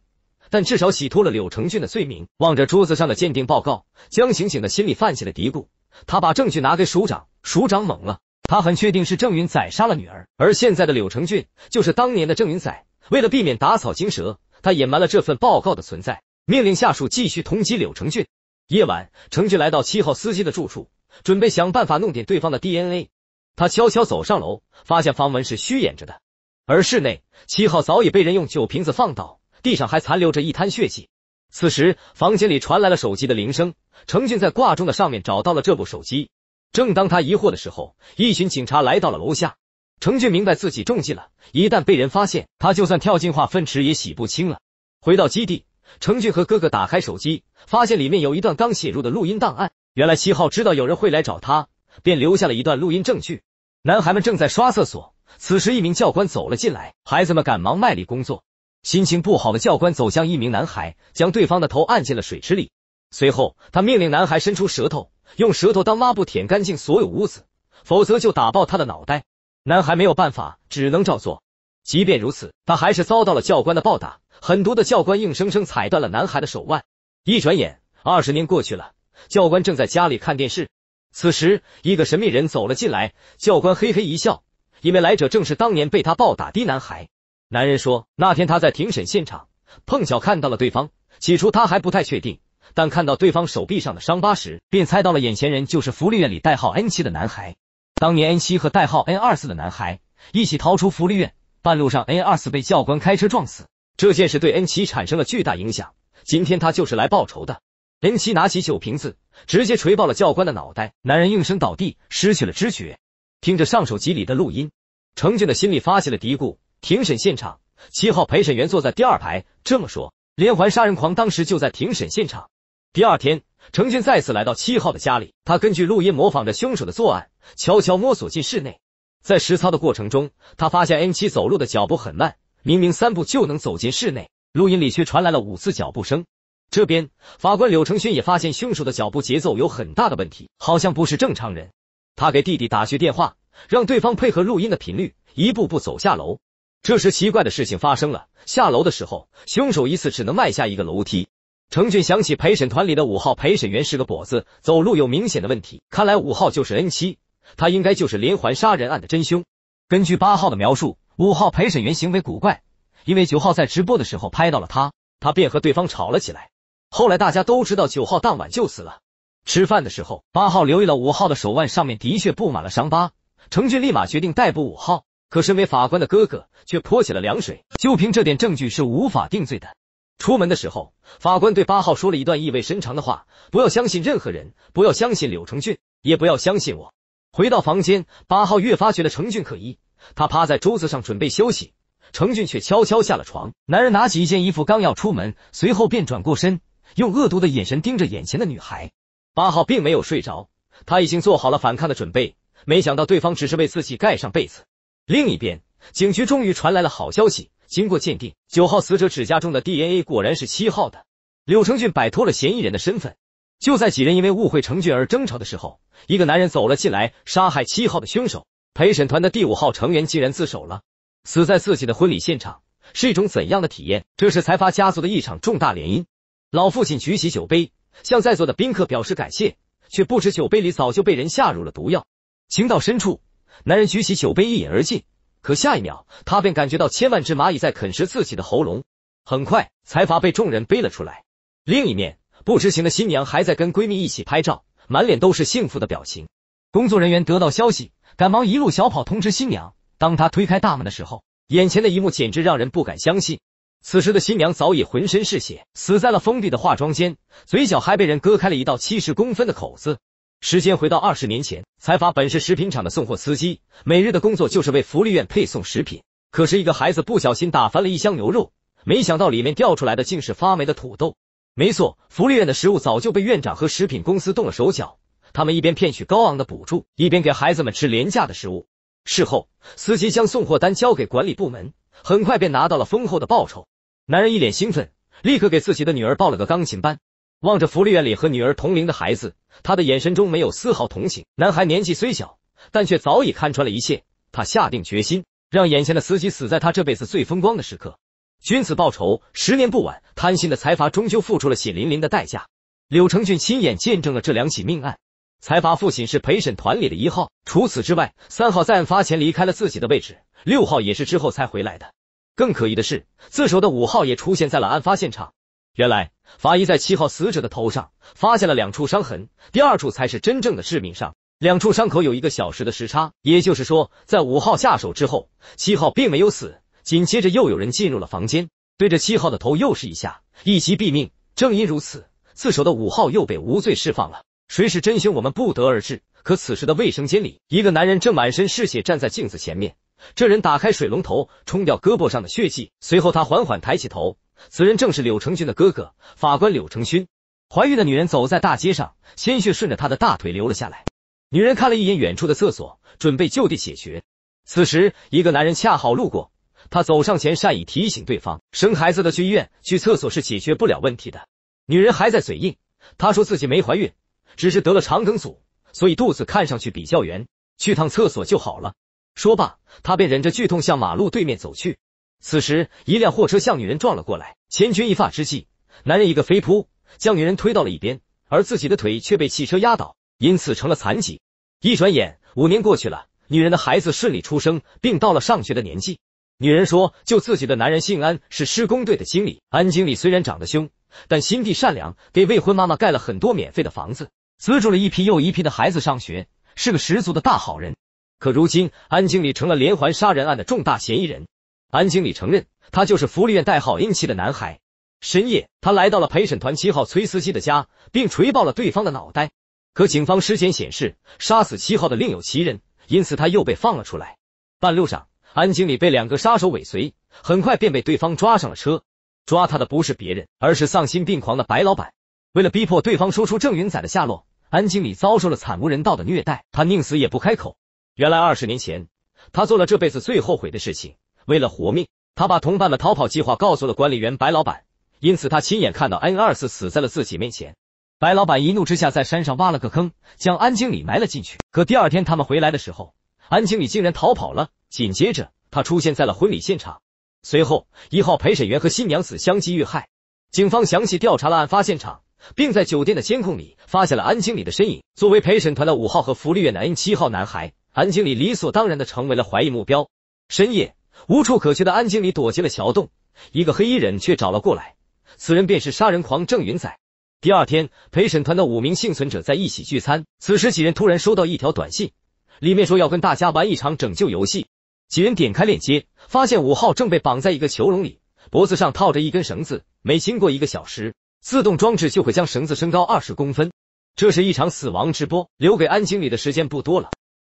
但至少洗脱了柳成俊的罪名。望着桌子上的鉴定报告，江刑警的心里泛起了嘀咕。他把证据拿给署长，署长懵了。他很确定是郑云仔杀了女儿，而现在的柳成俊就是当年的郑云仔。为了避免打草惊蛇，他隐瞒了这份报告的存在，命令下属继续通缉柳成俊。夜晚，成俊来到七号司机的住处，准备想办法弄点对方的 DNA。他悄悄走上楼，发现房门是虚掩着的，而室内七号早已被人用酒瓶子放倒。地上还残留着一滩血迹。此时，房间里传来了手机的铃声。程俊在挂钟的上面找到了这部手机。正当他疑惑的时候，一群警察来到了楼下。程俊明白自己中计了，一旦被人发现，他就算跳进化粪池也洗不清了。回到基地，程俊和哥哥打开手机，发现里面有一段刚写入的录音档案。原来七号知道有人会来找他，便留下了一段录音证据。男孩们正在刷厕所，此时一名教官走了进来，孩子们赶忙卖力工作。心情不好的教官走向一名男孩，将对方的头按进了水池里。随后，他命令男孩伸出舌头，用舌头当抹布舔干净所有污渍，否则就打爆他的脑袋。男孩没有办法，只能照做。即便如此，他还是遭到了教官的暴打。狠毒的教官硬生生踩断了男孩的手腕。一转眼，二十年过去了，教官正在家里看电视。此时，一个神秘人走了进来，教官嘿嘿一笑，因为来者正是当年被他暴打的男孩。男人说，那天他在庭审现场碰巧看到了对方，起初他还不太确定，但看到对方手臂上的伤疤时，便猜到了眼前人就是福利院里代号 N 七的男孩。当年 N 七和代号 N 二四的男孩一起逃出福利院，半路上 N 二四被教官开车撞死，这件事对 N 七产生了巨大影响。今天他就是来报仇的。N 七拿起酒瓶子，直接锤爆了教官的脑袋，男人应声倒地，失去了知觉。听着上手机里的录音，程俊的心里发起了嘀咕。庭审现场，七号陪审员坐在第二排，这么说，连环杀人狂当时就在庭审现场。第二天，程俊再次来到七号的家里，他根据录音模仿着凶手的作案，悄悄摸索进室内。在实操的过程中，他发现 M 七走路的脚步很慢，明明三步就能走进室内，录音里却传来了五次脚步声。这边法官柳成勋也发现凶手的脚步节奏有很大的问题，好像不是正常人。他给弟弟打去电话，让对方配合录音的频率，一步步走下楼。这时，奇怪的事情发生了。下楼的时候，凶手一次只能迈下一个楼梯。程俊想起陪审团里的五号陪审员是个跛子，走路有明显的问题。看来五号就是 N 七，他应该就是连环杀人案的真凶。根据八号的描述，五号陪审员行为古怪，因为九号在直播的时候拍到了他，他便和对方吵了起来。后来大家都知道九号当晚就死了。吃饭的时候，八号留意了五号的手腕上面的确布满了伤疤。程俊立马决定逮捕五号。可身为法官的哥哥却泼起了凉水，就凭这点证据是无法定罪的。出门的时候，法官对八号说了一段意味深长的话：不要相信任何人，不要相信柳成俊，也不要相信我。回到房间，八号越发觉得成俊可疑。他趴在桌子上准备休息，成俊却悄悄下了床。男人拿起一件衣服，刚要出门，随后便转过身，用恶毒的眼神盯着眼前的女孩。八号并没有睡着，他已经做好了反抗的准备。没想到对方只是为自己盖上被子。另一边，警局终于传来了好消息。经过鉴定，九号死者指甲中的 DNA 果然是七号的。柳成俊摆脱了嫌疑人的身份。就在几人因为误会成俊而争吵的时候，一个男人走了进来。杀害七号的凶手，陪审团的第五号成员竟然自首了。死在自己的婚礼现场，是一种怎样的体验？这是财阀家族的一场重大联姻。老父亲举起酒杯，向在座的宾客表示感谢，却不知酒杯里早就被人下入了毒药。情到深处。男人举起酒杯一饮而尽，可下一秒他便感觉到千万只蚂蚁在啃食自己的喉咙。很快，财阀被众人背了出来。另一面，不知情的新娘还在跟闺蜜一起拍照，满脸都是幸福的表情。工作人员得到消息，赶忙一路小跑通知新娘。当他推开大门的时候，眼前的一幕简直让人不敢相信。此时的新娘早已浑身是血，死在了封闭的化妆间，嘴角还被人割开了一道七十公分的口子。时间回到二十年前，财阀本是食品厂的送货司机，每日的工作就是为福利院配送食品。可是，一个孩子不小心打翻了一箱牛肉，没想到里面掉出来的竟是发霉的土豆。没错，福利院的食物早就被院长和食品公司动了手脚，他们一边骗取高昂的补助，一边给孩子们吃廉价的食物。事后，司机将送货单交给管理部门，很快便拿到了丰厚的报酬。男人一脸兴奋，立刻给自己的女儿报了个钢琴班。望着福利院里和女儿同龄的孩子，他的眼神中没有丝毫同情。男孩年纪虽小，但却早已看穿了一切。他下定决心，让眼前的司机死在他这辈子最风光的时刻。君子报仇，十年不晚。贪心的财阀终究付出了血淋淋的代价。柳成俊亲眼见证了这两起命案。财阀父亲是陪审团里的一号，除此之外，三号在案发前离开了自己的位置，六号也是之后才回来的。更可疑的是，自首的五号也出现在了案发现场。原来，法医在七号死者的头上发现了两处伤痕，第二处才是真正的致命伤。两处伤口有一个小时的时差，也就是说，在五号下手之后，七号并没有死。紧接着又有人进入了房间，对着七号的头又是一下，一击毙命。正因如此，自首的五号又被无罪释放了。谁是真凶，我们不得而知。可此时的卫生间里，一个男人正满身是血站在镜子前面。这人打开水龙头，冲掉胳膊上的血迹，随后他缓缓抬起头。此人正是柳承勋的哥哥，法官柳承勋。怀孕的女人走在大街上，鲜血顺着她的大腿流了下来。女人看了一眼远处的厕所，准备就地解决。此时，一个男人恰好路过，他走上前善意提醒对方：生孩子的去医院，去厕所是解决不了问题的。女人还在嘴硬，她说自己没怀孕，只是得了肠梗阻，所以肚子看上去比较圆，去趟厕所就好了。说罢，她便忍着剧痛向马路对面走去。此时，一辆货车向女人撞了过来。千钧一发之际，男人一个飞扑，将女人推到了一边，而自己的腿却被汽车压倒，因此成了残疾。一转眼，五年过去了，女人的孩子顺利出生，并到了上学的年纪。女人说：“救自己的男人姓安，是施工队的经理。安经理虽然长得凶，但心地善良，给未婚妈妈盖了很多免费的房子，资助了一批又一批的孩子上学，是个十足的大好人。可如今，安经理成了连环杀人案的重大嫌疑人。”安经理承认，他就是福利院代号阴气的男孩。深夜，他来到了陪审团七号崔司机的家，并锤爆了对方的脑袋。可警方尸检显示，杀死七号的另有其人，因此他又被放了出来。半路上，安经理被两个杀手尾随，很快便被对方抓上了车。抓他的不是别人，而是丧心病狂的白老板。为了逼迫对方说出郑云仔的下落，安经理遭受了惨无人道的虐待，他宁死也不开口。原来二十年前，他做了这辈子最后悔的事情。为了活命，他把同伴们逃跑计划告诉了管理员白老板，因此他亲眼看到 N 二四死在了自己面前。白老板一怒之下，在山上挖了个坑，将安经理埋了进去。可第二天他们回来的时候，安经理竟然逃跑了。紧接着，他出现在了婚礼现场。随后，一号陪审员和新娘子相继遇害。警方详细调查了案发现场，并在酒店的监控里发现了安经理的身影。作为陪审团的五号和福利院的 N 七号男孩，安经理理所当然的成为了怀疑目标。深夜。无处可去的安经理躲进了桥洞，一个黑衣人却找了过来。此人便是杀人狂郑云仔。第二天，陪审团的五名幸存者在一起聚餐，此时几人突然收到一条短信，里面说要跟大家玩一场拯救游戏。几人点开链接，发现五号正被绑在一个囚笼里，脖子上套着一根绳子，每经过一个小时，自动装置就会将绳子升高二十公分。这是一场死亡直播，留给安经理的时间不多了。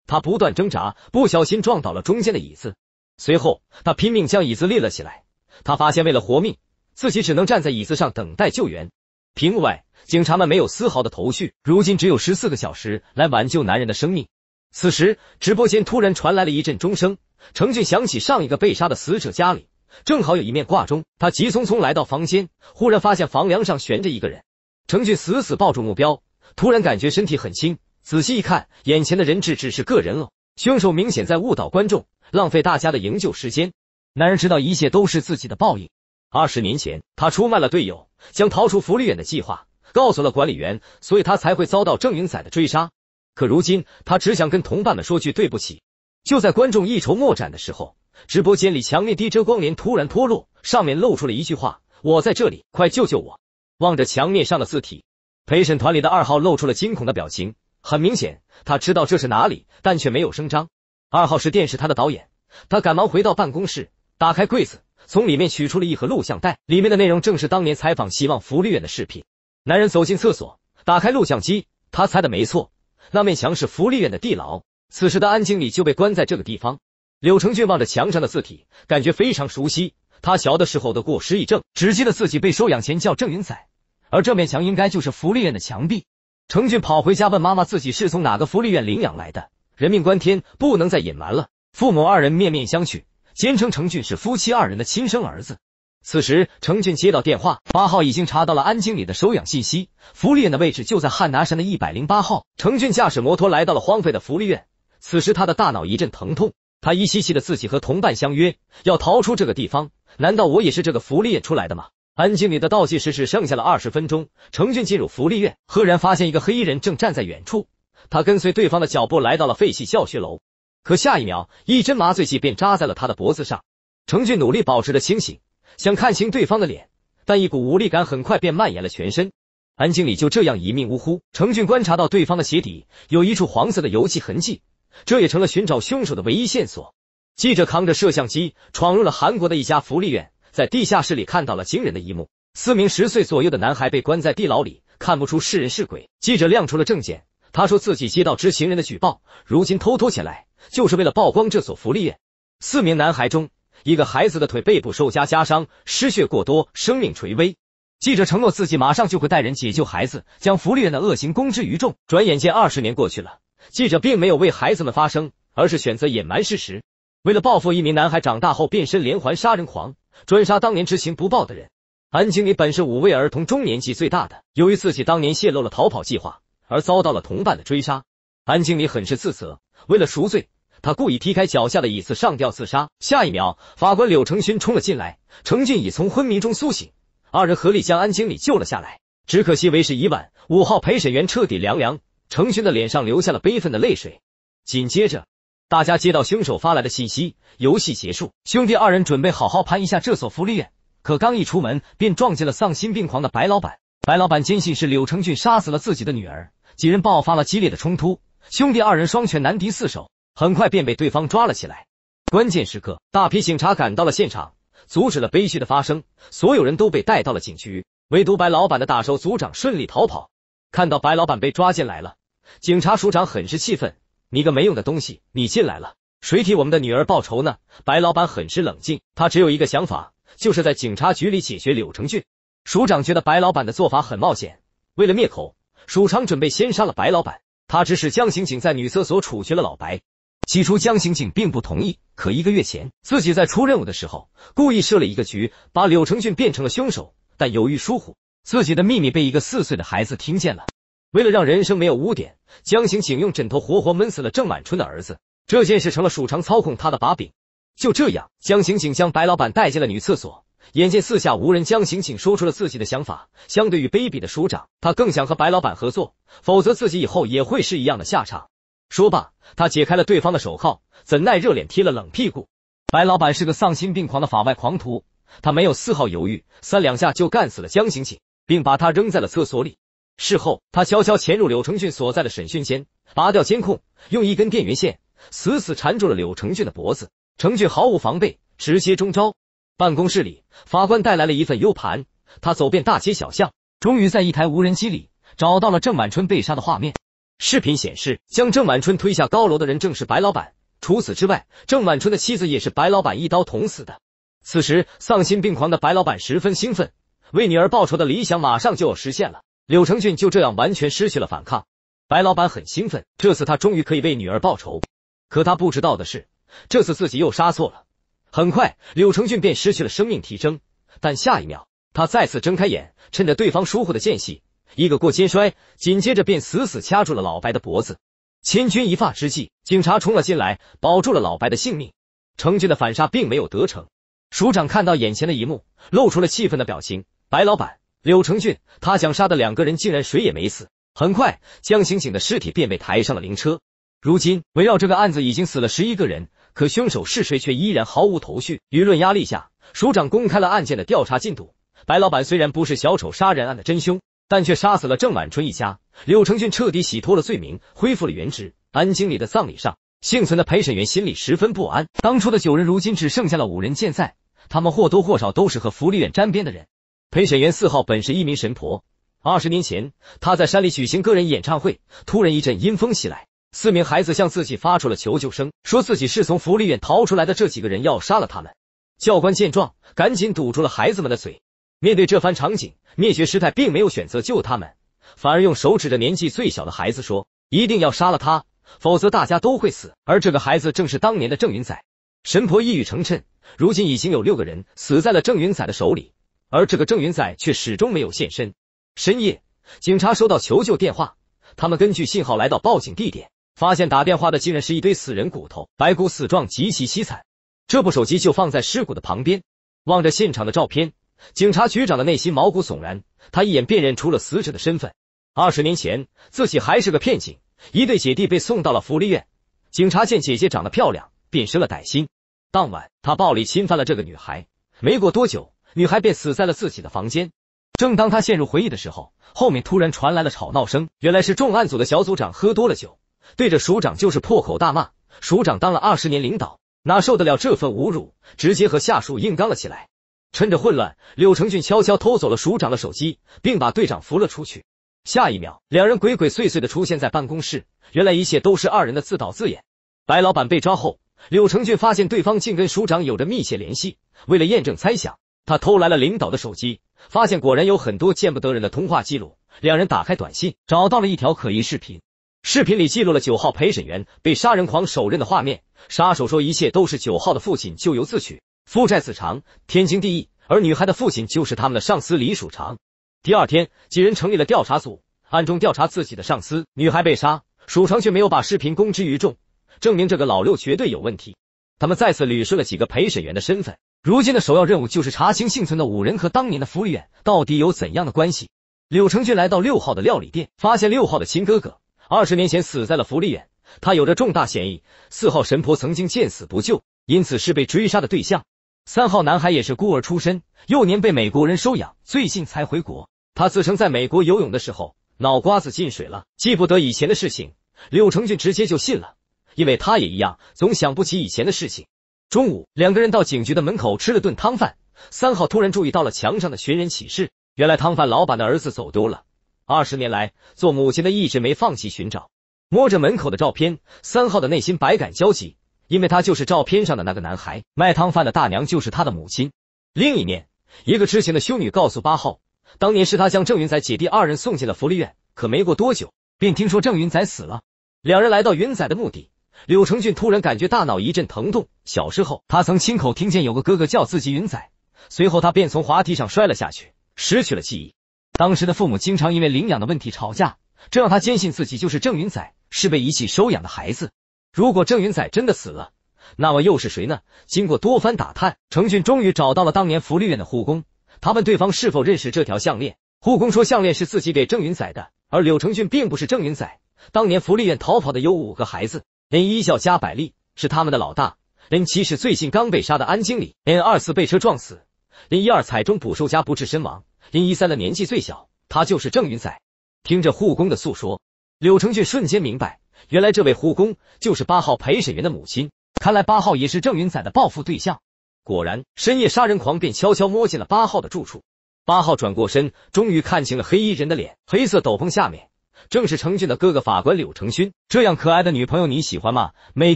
他不断挣扎，不小心撞倒了中间的椅子。随后，他拼命将椅子立了起来。他发现，为了活命，自己只能站在椅子上等待救援。屏幕外，警察们没有丝毫的头绪。如今，只有十四个小时来挽救男人的生命。此时，直播间突然传来了一阵钟声。程俊想起上一个被杀的死者家里正好有一面挂钟，他急匆匆来到房间，忽然发现房梁上悬着一个人。程俊死死抱住目标，突然感觉身体很轻。仔细一看，眼前的人质只是个人偶。凶手明显在误导观众，浪费大家的营救时间。男人知道一切都是自己的报应，二十年前他出卖了队友，将逃出福利院的计划告诉了管理员，所以他才会遭到郑云仔的追杀。可如今他只想跟同伴们说句对不起。就在观众一筹莫展的时候，直播间里墙面的遮光帘突然脱落，上面露出了一句话：“我在这里，快救救我！”望着墙面上的字体，陪审团里的二号露出了惊恐的表情。很明显，他知道这是哪里，但却没有声张。二号是电视台的导演，他赶忙回到办公室，打开柜子，从里面取出了一盒录像带，里面的内容正是当年采访希望福利院的视频。男人走进厕所，打开录像机，他猜的没错，那面墙是福利院的地牢，此时的安经理就被关在这个地方。柳成俊望着墙上的字体，感觉非常熟悉。他小的时候得过失忆症，只记得自己被收养前叫郑云仔，而这面墙应该就是福利院的墙壁。程俊跑回家问妈妈自己是从哪个福利院领养来的，人命关天，不能再隐瞒了。父母二人面面相觑，坚称程俊是夫妻二人的亲生儿子。此时，程俊接到电话，八号已经查到了安经理的收养信息，福利院的位置就在汉拿山的一百零八号。程俊驾驶摩托来到了荒废的福利院，此时他的大脑一阵疼痛，他依稀记得自己和同伴相约要逃出这个地方，难道我也是这个福利院出来的吗？安经理的倒计时只剩下了二十分钟，程俊进入福利院，赫然发现一个黑衣人正站在远处。他跟随对方的脚步来到了废弃教学楼，可下一秒，一针麻醉剂便扎在了他的脖子上。程俊努力保持着清醒，想看清对方的脸，但一股无力感很快便蔓延了全身。安经理就这样一命呜呼。程俊观察到对方的鞋底有一处黄色的油迹痕迹，这也成了寻找凶手的唯一线索。记者扛着摄像机闯入了韩国的一家福利院。在地下室里看到了惊人的一幕：四名十岁左右的男孩被关在地牢里，看不出是人是鬼。记者亮出了证件，他说自己接到知情人的举报，如今偷偷前来就是为了曝光这所福利院。四名男孩中，一个孩子的腿背部受夹夹伤，失血过多，生命垂危。记者承诺自己马上就会带人解救孩子，将福利院的恶行公之于众。转眼间二十年过去了，记者并没有为孩子们发声，而是选择隐瞒事实。为了报复，一名男孩长大后变身连环杀人狂。专杀当年知情不报的人。安经理本是五位儿童中年纪最大的，由于自己当年泄露了逃跑计划，而遭到了同伴的追杀。安经理很是自责，为了赎罪，他故意踢开脚下的椅子上吊自杀。下一秒，法官柳成勋冲了进来，程俊已从昏迷中苏醒，二人合力将安经理救了下来。只可惜为时已晚，五号陪审员彻底凉凉，成勋的脸上留下了悲愤的泪水。紧接着。大家接到凶手发来的信息，游戏结束。兄弟二人准备好好盘一下这所福利院，可刚一出门便撞见了丧心病狂的白老板。白老板坚信是柳成俊杀死了自己的女儿，几人爆发了激烈的冲突。兄弟二人双拳难敌四手，很快便被对方抓了起来。关键时刻，大批警察赶到了现场，阻止了悲剧的发生。所有人都被带到了警局，唯独白老板的打手组长顺利逃跑。看到白老板被抓进来了，警察署长很是气愤。你个没用的东西，你进来了，谁替我们的女儿报仇呢？白老板很是冷静，他只有一个想法，就是在警察局里解决柳成俊。署长觉得白老板的做法很冒险，为了灭口，署长准备先杀了白老板。他指使江刑警在女厕所处决了老白。起初江刑警并不同意，可一个月前自己在出任务的时候，故意设了一个局，把柳成俊变成了凶手。但由于疏忽，自己的秘密被一个四岁的孩子听见了。为了让人生没有污点，江刑警用枕头活活闷死了郑满春的儿子，这件事成了署长操控他的把柄。就这样，江刑警将白老板带进了女厕所，眼见四下无人，江刑警说出了自己的想法。相对于卑鄙的署长，他更想和白老板合作，否则自己以后也会是一样的下场。说罢，他解开了对方的手铐，怎奈热脸贴了冷屁股。白老板是个丧心病狂的法外狂徒，他没有丝毫犹豫，三两下就干死了江刑警，并把他扔在了厕所里。事后，他悄悄潜入柳成俊所在的审讯间，拔掉监控，用一根电源线死死缠住了柳成俊的脖子。承俊毫无防备，直接中招。办公室里，法官带来了一份 U 盘，他走遍大街小巷，终于在一台无人机里找到了郑满春被杀的画面。视频显示，将郑满春推下高楼的人正是白老板。除此之外，郑满春的妻子也是白老板一刀捅死的。此时，丧心病狂的白老板十分兴奋，为女儿报仇的理想马上就要实现了。柳成俊就这样完全失去了反抗。白老板很兴奋，这次他终于可以为女儿报仇。可他不知道的是，这次自己又杀错了。很快，柳成俊便失去了生命体征。但下一秒，他再次睁开眼，趁着对方疏忽的间隙，一个过肩摔，紧接着便死死掐住了老白的脖子。千钧一发之际，警察冲了进来，保住了老白的性命。成俊的反杀并没有得逞。署长看到眼前的一幕，露出了气愤的表情。白老板。柳承俊，他想杀的两个人竟然谁也没死。很快，江刑警的尸体便被抬上了灵车。如今，围绕这个案子已经死了十一个人，可凶手是谁却依然毫无头绪。舆论压力下，署长公开了案件的调查进度。白老板虽然不是小丑杀人案的真凶，但却杀死了郑婉春一家。柳承俊彻底洗脱了罪名，恢复了原职。安经理的葬礼上，幸存的陪审员心里十分不安。当初的九人，如今只剩下了五人健在。他们或多或少都是和福利院沾边的人。陪审员四号本是一名神婆，二十年前她在山里举行个人演唱会，突然一阵阴风袭来，四名孩子向自己发出了求救声，说自己是从福利院逃出来的，这几个人要杀了他们。教官见状，赶紧堵住了孩子们的嘴。面对这番场景，灭绝师太并没有选择救他们，反而用手指着年纪最小的孩子说：“一定要杀了他，否则大家都会死。”而这个孩子正是当年的郑云仔。神婆一语成谶，如今已经有六个人死在了郑云仔的手里。而这个郑云仔却始终没有现身。深夜，警察收到求救电话，他们根据信号来到报警地点，发现打电话的竟然是一堆死人骨头，白骨死状极其凄惨。这部手机就放在尸骨的旁边。望着现场的照片，警察局长的内心毛骨悚然。他一眼辨认出了死者的身份。二十年前，自己还是个片警，一对姐弟被送到了福利院。警察见姐姐长得漂亮，便生了歹心。当晚，他暴力侵犯了这个女孩。没过多久。女孩便死在了自己的房间。正当他陷入回忆的时候，后面突然传来了吵闹声。原来是重案组的小组长喝多了酒，对着署长就是破口大骂。署长当了二十年领导，哪受得了这份侮辱？直接和下属硬刚了起来。趁着混乱，柳成俊悄悄偷走了署长的手机，并把队长扶了出去。下一秒，两人鬼鬼祟祟的出现在办公室。原来一切都是二人的自导自演。白老板被抓后，柳成俊发现对方竟跟署长有着密切联系。为了验证猜想。他偷来了领导的手机，发现果然有很多见不得人的通话记录。两人打开短信，找到了一条可疑视频。视频里记录了九号陪审员被杀人狂手刃的画面。杀手说一切都是九号的父亲咎由自取，父债子偿，天经地义。而女孩的父亲就是他们的上司李署长。第二天，几人成立了调查组，暗中调查自己的上司。女孩被杀，署长却没有把视频公之于众，证明这个老六绝对有问题。他们再次捋顺了几个陪审员的身份。如今的首要任务就是查清幸存的五人和当年的福利院到底有怎样的关系。柳成俊来到六号的料理店，发现六号的亲哥哥二十年前死在了福利院，他有着重大嫌疑。四号神婆曾经见死不救，因此是被追杀的对象。三号男孩也是孤儿出身，幼年被美国人收养，最近才回国。他自称在美国游泳的时候脑瓜子进水了，记不得以前的事情。柳成俊直接就信了，因为他也一样，总想不起以前的事情。中午，两个人到警局的门口吃了顿汤饭。三号突然注意到了墙上的寻人启事，原来汤饭老板的儿子走丢了。二十年来，做母亲的一直没放弃寻找。摸着门口的照片，三号的内心百感交集，因为他就是照片上的那个男孩。卖汤饭的大娘就是他的母亲。另一面，一个知情的修女告诉八号，当年是他将郑云仔姐弟二人送进了福利院，可没过多久便听说郑云仔死了。两人来到云仔的墓地。柳成俊突然感觉大脑一阵疼痛。小时候，他曾亲口听见有个哥哥叫自己云仔，随后他便从滑梯上摔了下去，失去了记忆。当时的父母经常因为领养的问题吵架，这让他坚信自己就是郑云仔，是被遗弃收养的孩子。如果郑云仔真的死了，那么又是谁呢？经过多番打探，成俊终于找到了当年福利院的护工，他问对方是否认识这条项链。护工说项链是自己给郑云仔的，而柳成俊并不是郑云仔。当年福利院逃跑的有五个孩子。n 一叫加百利是他们的老大，n 七是最近刚被杀的安经理连二次被车撞死，n 一二踩中捕兽夹不治身亡，n 一三的年纪最小，他就是郑云仔。听着护工的诉说，柳承俊瞬间明白，原来这位护工就是八号陪审员的母亲，看来八号也是郑云仔的报复对象。果然，深夜杀人狂便悄悄摸进了八号的住处。八号转过身，终于看清了黑衣人的脸，黑色斗篷下面。正是程俊的哥哥法官柳成勋，这样可爱的女朋友你喜欢吗？每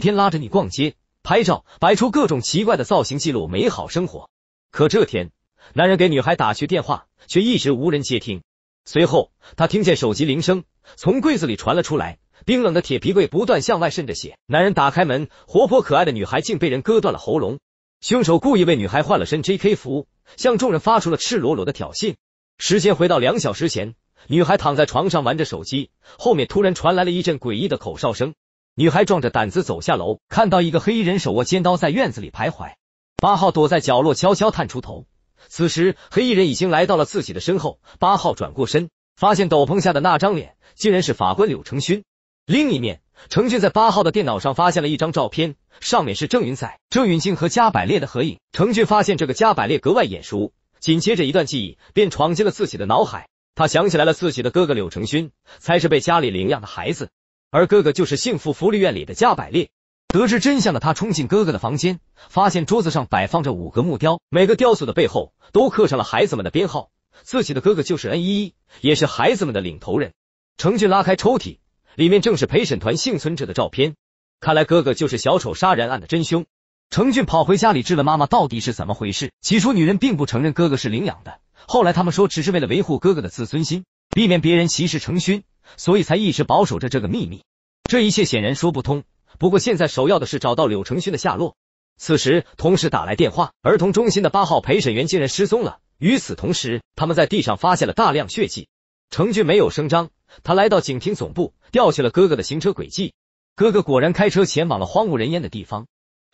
天拉着你逛街、拍照，摆出各种奇怪的造型，记录美好生活。可这天，男人给女孩打去电话，却一直无人接听。随后，他听见手机铃声从柜子里传了出来，冰冷的铁皮柜不断向外渗着血。男人打开门，活泼可爱的女孩竟被人割断了喉咙。凶手故意为女孩换了身 JK 服，向众人发出了赤裸裸的挑衅。时间回到两小时前。女孩躺在床上玩着手机，后面突然传来了一阵诡异的口哨声。女孩壮着胆子走下楼，看到一个黑衣人手握尖刀在院子里徘徊。八号躲在角落悄悄探出头，此时黑衣人已经来到了自己的身后。八号转过身，发现斗篷下的那张脸竟然是法官柳成勋。另一面，成俊在八号的电脑上发现了一张照片，上面是郑云彩、郑云静和加百列的合影。成俊发现这个加百列格外眼熟，紧接着一段记忆便闯进了自己的脑海。他想起来了，自己的哥哥柳成勋才是被家里领养的孩子，而哥哥就是幸福福利院里的加百列。得知真相的他冲进哥哥的房间，发现桌子上摆放着五个木雕，每个雕塑的背后都刻上了孩子们的编号。自己的哥哥就是 N 一，也是孩子们的领头人。程俊拉开抽屉，里面正是陪审团幸存者的照片。看来哥哥就是小丑杀人案的真凶。程俊跑回家里，质问妈妈到底是怎么回事。起初女人并不承认哥哥是领养的，后来他们说只是为了维护哥哥的自尊心，避免别人歧视程勋，所以才一直保守着这个秘密。这一切显然说不通。不过现在首要的是找到柳成勋的下落。此时同事打来电话，儿童中心的八号陪审员竟然失踪了。与此同时，他们在地上发现了大量血迹。程俊没有声张，他来到警厅总部，调取了哥哥的行车轨迹。哥哥果然开车前往了荒无人烟的地方。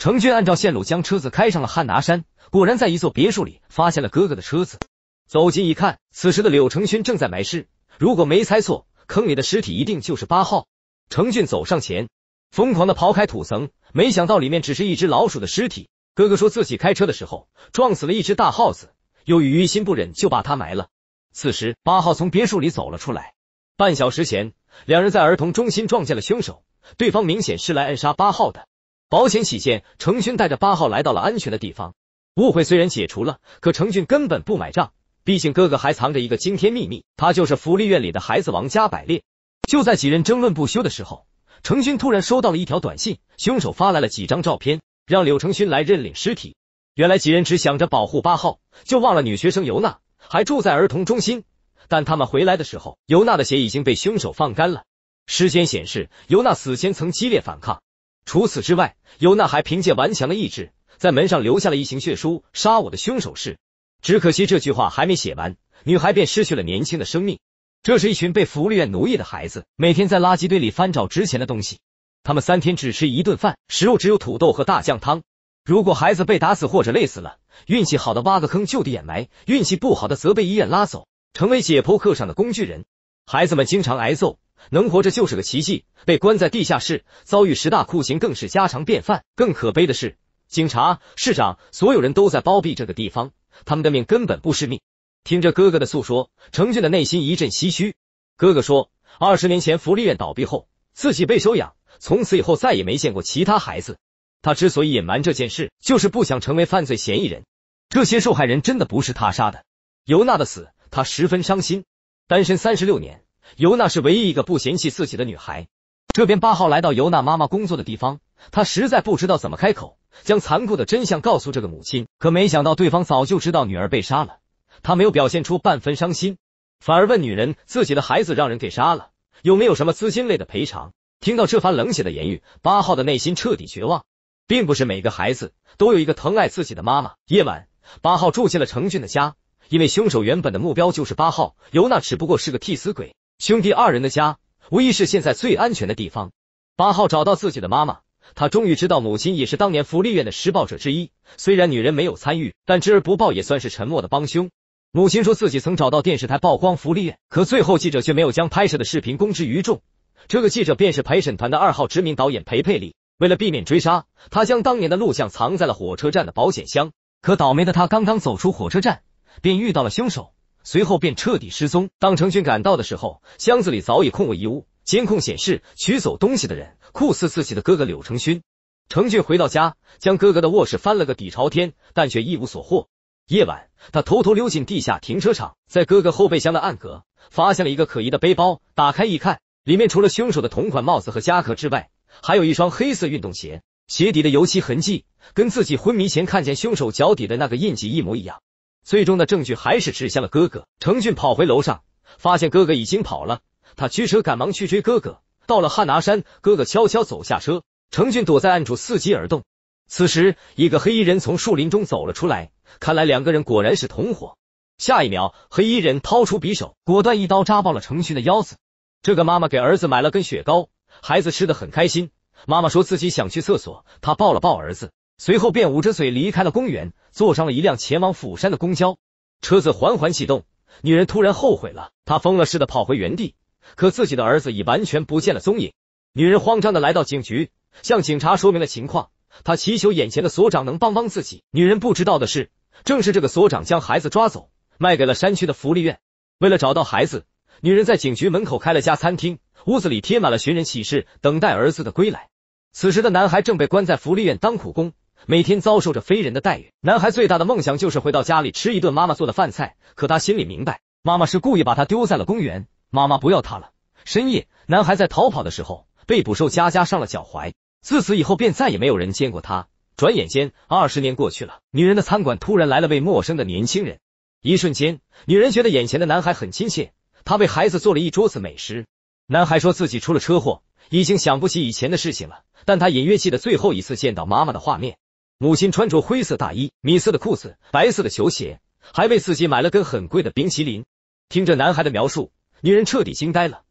程俊按照线路将车子开上了汉拿山，果然在一座别墅里发现了哥哥的车子。走近一看，此时的柳成勋正在埋尸。如果没猜错，坑里的尸体一定就是八号。程俊走上前，疯狂的刨开土层，没想到里面只是一只老鼠的尸体。哥哥说自己开车的时候撞死了一只大耗子，由于心不忍就把他埋了。此时八号从别墅里走了出来。半小时前，两人在儿童中心撞见了凶手，对方明显是来暗杀八号的。保险起见，程勋带着八号来到了安全的地方。误会虽然解除了，可程勋根本不买账。毕竟哥哥还藏着一个惊天秘密，他就是福利院里的孩子王加百列。就在几人争论不休的时候，程勋突然收到了一条短信，凶手发来了几张照片，让柳成勋来认领尸体。原来几人只想着保护八号，就忘了女学生尤娜还住在儿童中心。但他们回来的时候，尤娜的血已经被凶手放干了。尸检显示，尤娜死前曾激烈反抗。除此之外，尤娜还凭借顽强的意志，在门上留下了一行血书：“杀我的凶手是……”只可惜这句话还没写完，女孩便失去了年轻的生命。这是一群被福利院奴役的孩子，每天在垃圾堆里翻找值钱的东西。他们三天只吃一顿饭，食物只有土豆和大酱汤。如果孩子被打死或者累死了，运气好的挖个坑就地掩埋，运气不好的则被医院拉走，成为解剖课上的工具人。孩子们经常挨揍。能活着就是个奇迹，被关在地下室，遭遇十大酷刑更是家常便饭。更可悲的是，警察、市长，所有人都在包庇这个地方，他们的命根本不是命。听着哥哥的诉说，程俊的内心一阵唏嘘。哥哥说，二十年前福利院倒闭后，自己被收养，从此以后再也没见过其他孩子。他之所以隐瞒这件事，就是不想成为犯罪嫌疑人。这些受害人真的不是他杀的。尤娜的死，他十分伤心。单身三十六年。尤娜是唯一一个不嫌弃自己的女孩。这边八号来到尤娜妈妈工作的地方，他实在不知道怎么开口，将残酷的真相告诉这个母亲。可没想到，对方早就知道女儿被杀了，他没有表现出半分伤心，反而问女人自己的孩子让人给杀了，有没有什么资金类的赔偿？听到这番冷血的言语，八号的内心彻底绝望。并不是每个孩子都有一个疼爱自己的妈妈。夜晚，八号住进了成俊的家，因为凶手原本的目标就是八号，尤娜只不过是个替死鬼。兄弟二人的家无疑是现在最安全的地方。八号找到自己的妈妈，他终于知道母亲也是当年福利院的施暴者之一。虽然女人没有参与，但知而不报也算是沉默的帮凶。母亲说自己曾找到电视台曝光福利院，可最后记者却没有将拍摄的视频公之于众。这个记者便是陪审团的二号知名导演裴佩丽。为了避免追杀，他将当年的录像藏在了火车站的保险箱。可倒霉的他刚刚走出火车站，便遇到了凶手。随后便彻底失踪。当成俊赶到的时候，箱子里早已空无一物。监控显示，取走东西的人酷似自己的哥哥柳成勋。成俊回到家，将哥哥的卧室翻了个底朝天，但却一无所获。夜晚，他偷偷溜进地下停车场，在哥哥后备箱的暗格发现了一个可疑的背包。打开一看，里面除了凶手的同款帽子和夹克之外，还有一双黑色运动鞋，鞋底的油漆痕迹跟自己昏迷前看见凶手脚底的那个印记一模一样。最终的证据还是指向了哥哥。程俊跑回楼上，发现哥哥已经跑了。他驱车赶忙去追哥哥。到了汉拿山，哥哥悄悄走下车。程俊躲在暗处伺机而动。此时，一个黑衣人从树林中走了出来。看来两个人果然是同伙。下一秒，黑衣人掏出匕首，果断一刀扎爆了程俊的腰子。这个妈妈给儿子买了根雪糕，孩子吃的很开心。妈妈说自己想去厕所，她抱了抱儿子。随后便捂着嘴离开了公园，坐上了一辆前往釜山的公交。车子缓缓启动，女人突然后悔了，她疯了似的跑回原地，可自己的儿子已完全不见了踪影。女人慌张的来到警局，向警察说明了情况，她祈求眼前的所长能帮帮自己。女人不知道的是，正是这个所长将孩子抓走，卖给了山区的福利院。为了找到孩子，女人在警局门口开了家餐厅，屋子里贴满了寻人启事，等待儿子的归来。此时的男孩正被关在福利院当苦工。每天遭受着非人的待遇，男孩最大的梦想就是回到家里吃一顿妈妈做的饭菜。可他心里明白，妈妈是故意把他丢在了公园，妈妈不要他了。深夜，男孩在逃跑的时候被捕兽夹夹上了脚踝，自此以后便再也没有人见过他。转眼间，二十年过去了，女人的餐馆突然来了位陌生的年轻人。一瞬间，女人觉得眼前的男孩很亲切，她为孩子做了一桌子美食。男孩说自己出了车祸，已经想不起以前的事情了，但他隐约记得最后一次见到妈妈的画面。母亲穿着灰色大衣、米色的裤子、白色的球鞋，还为自己买了根很贵的冰淇淋。听着男孩的描述，女人彻底惊呆了。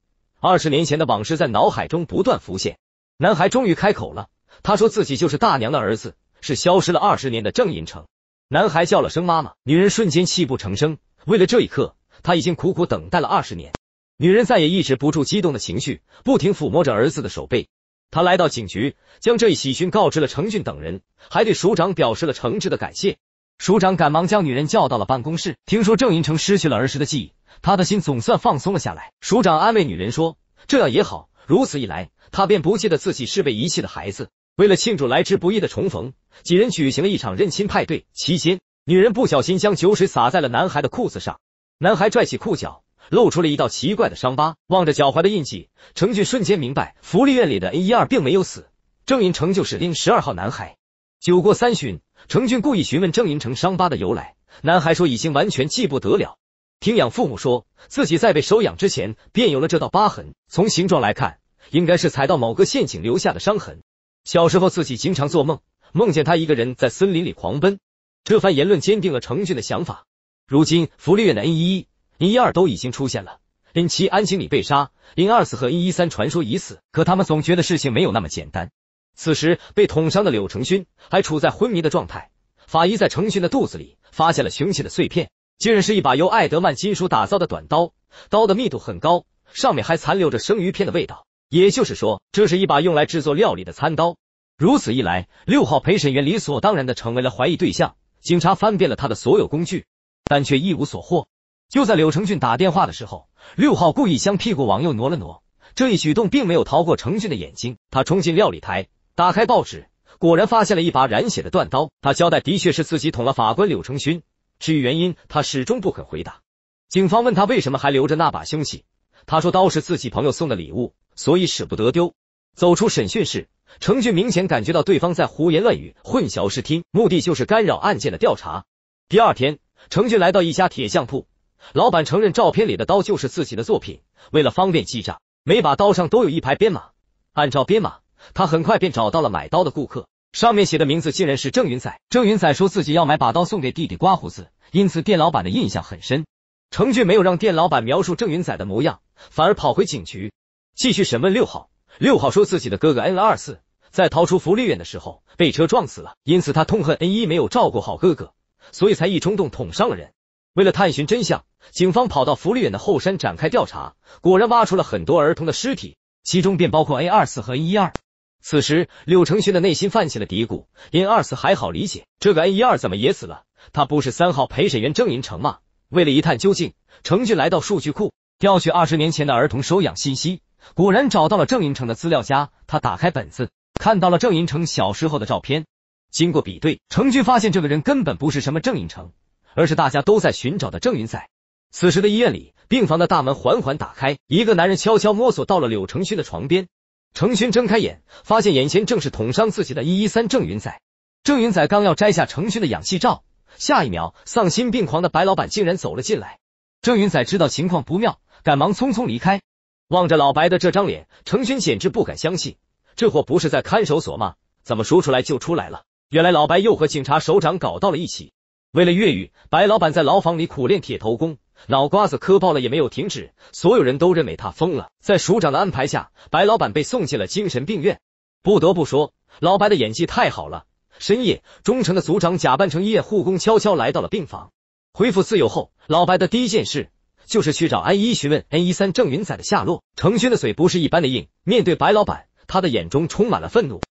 二十年前的往事在脑海中不断浮现。男孩终于开口了，他说自己就是大娘的儿子，是消失了二十年的郑银成。男孩叫了声妈妈，女人瞬间泣不成声。为了这一刻，他已经苦苦等待了二十年。女人再也抑制不住激动的情绪，不停抚摸着儿子的手背。他来到警局，将这一喜讯告知了程俊等人，还对署长表示了诚挚的感谢。署长赶忙将女人叫到了办公室。听说郑银成失去了儿时的记忆，他的心总算放松了下来。署长安慰女人说：“这样也好，如此一来，他便不记得自己是被遗弃的孩子。”为了庆祝来之不易的重逢，几人举行了一场认亲派对。期间，女人不小心将酒水洒在了男孩的裤子上，男孩拽起裤脚。露出了一道奇怪的伤疤，望着脚踝的印记，程俊瞬间明白福利院里的 A 一二并没有死，郑银成就是零十二号男孩。酒过三巡，程俊故意询问郑银成伤疤的由来，男孩说已经完全记不得了。听养父母说，自己在被收养之前便有了这道疤痕，从形状来看，应该是踩到某个陷阱留下的伤痕。小时候自己经常做梦，梦见他一个人在森林里狂奔。这番言论坚定了程俊的想法。如今福利院的 N 一一。零一二都已经出现了，零七安经理被杀，零二四和一一三传说已死，可他们总觉得事情没有那么简单。此时被捅伤的柳成勋还处在昏迷的状态，法医在成勋的肚子里发现了凶器的碎片，竟然是一把由艾德曼金属打造的短刀，刀的密度很高，上面还残留着生鱼片的味道，也就是说，这是一把用来制作料理的餐刀。如此一来，六号陪审员理所当然的成为了怀疑对象。警察翻遍了他的所有工具，但却一无所获。就在柳成俊打电话的时候，六号故意将屁股往右挪了挪，这一举动并没有逃过成俊的眼睛。他冲进料理台，打开报纸，果然发现了一把染血的断刀。他交代，的确是自己捅了法官柳成勋。至于原因，他始终不肯回答。警方问他为什么还留着那把凶器，他说刀是自己朋友送的礼物，所以舍不得丢。走出审讯室，成俊明显感觉到对方在胡言乱语，混淆视听，目的就是干扰案件的调查。第二天，成俊来到一家铁匠铺。老板承认，照片里的刀就是自己的作品。为了方便记账，每把刀上都有一排编码。按照编码，他很快便找到了买刀的顾客，上面写的名字竟然是郑云仔。郑云仔说自己要买把刀送给弟弟刮胡子，因此店老板的印象很深。程俊没有让店老板描述郑云仔的模样，反而跑回警局继续审问六号。六号说自己的哥哥 N 二四在逃出福利院的时候被车撞死了，因此他痛恨 N 一没有照顾好哥哥，所以才一冲动捅伤了人。为了探寻真相，警方跑到福利院的后山展开调查，果然挖出了很多儿童的尸体，其中便包括 A 二四和 N 一二。此时，柳成勋的内心泛起了嘀咕：，N 二四还好理解，这个 N 一二怎么也死了？他不是三号陪审员郑银成吗？为了一探究竟，成俊来到数据库，调取二十年前的儿童收养信息，果然找到了郑银成的资料夹。他打开本子，看到了郑银成小时候的照片，经过比对，成俊发现这个人根本不是什么郑银成。而是大家都在寻找的郑云仔。此时的医院里，病房的大门缓缓打开，一个男人悄悄摸索到了柳成勋的床边。成勋睁开眼，发现眼前正是捅伤自己的一一三郑云仔。郑云仔刚要摘下成勋的氧气罩，下一秒，丧心病狂的白老板竟然走了进来。郑云仔知道情况不妙，赶忙匆匆离开。望着老白的这张脸，成勋简直不敢相信，这货不是在看守所吗？怎么赎出来就出来了？原来老白又和警察首长搞到了一起。为了越狱，白老板在牢房里苦练铁头功，脑瓜子磕爆了也没有停止。所有人都认为他疯了。在署长的安排下，白老板被送进了精神病院。不得不说，老白的演技太好了。深夜，忠诚的组长假扮成夜护工，悄悄来到了病房。恢复自由后，老白的第一件事就是去找 N 一询问 N 一三郑云仔的下落。程勋的嘴不是一般的硬，面对白老板，他的眼中充满了愤怒。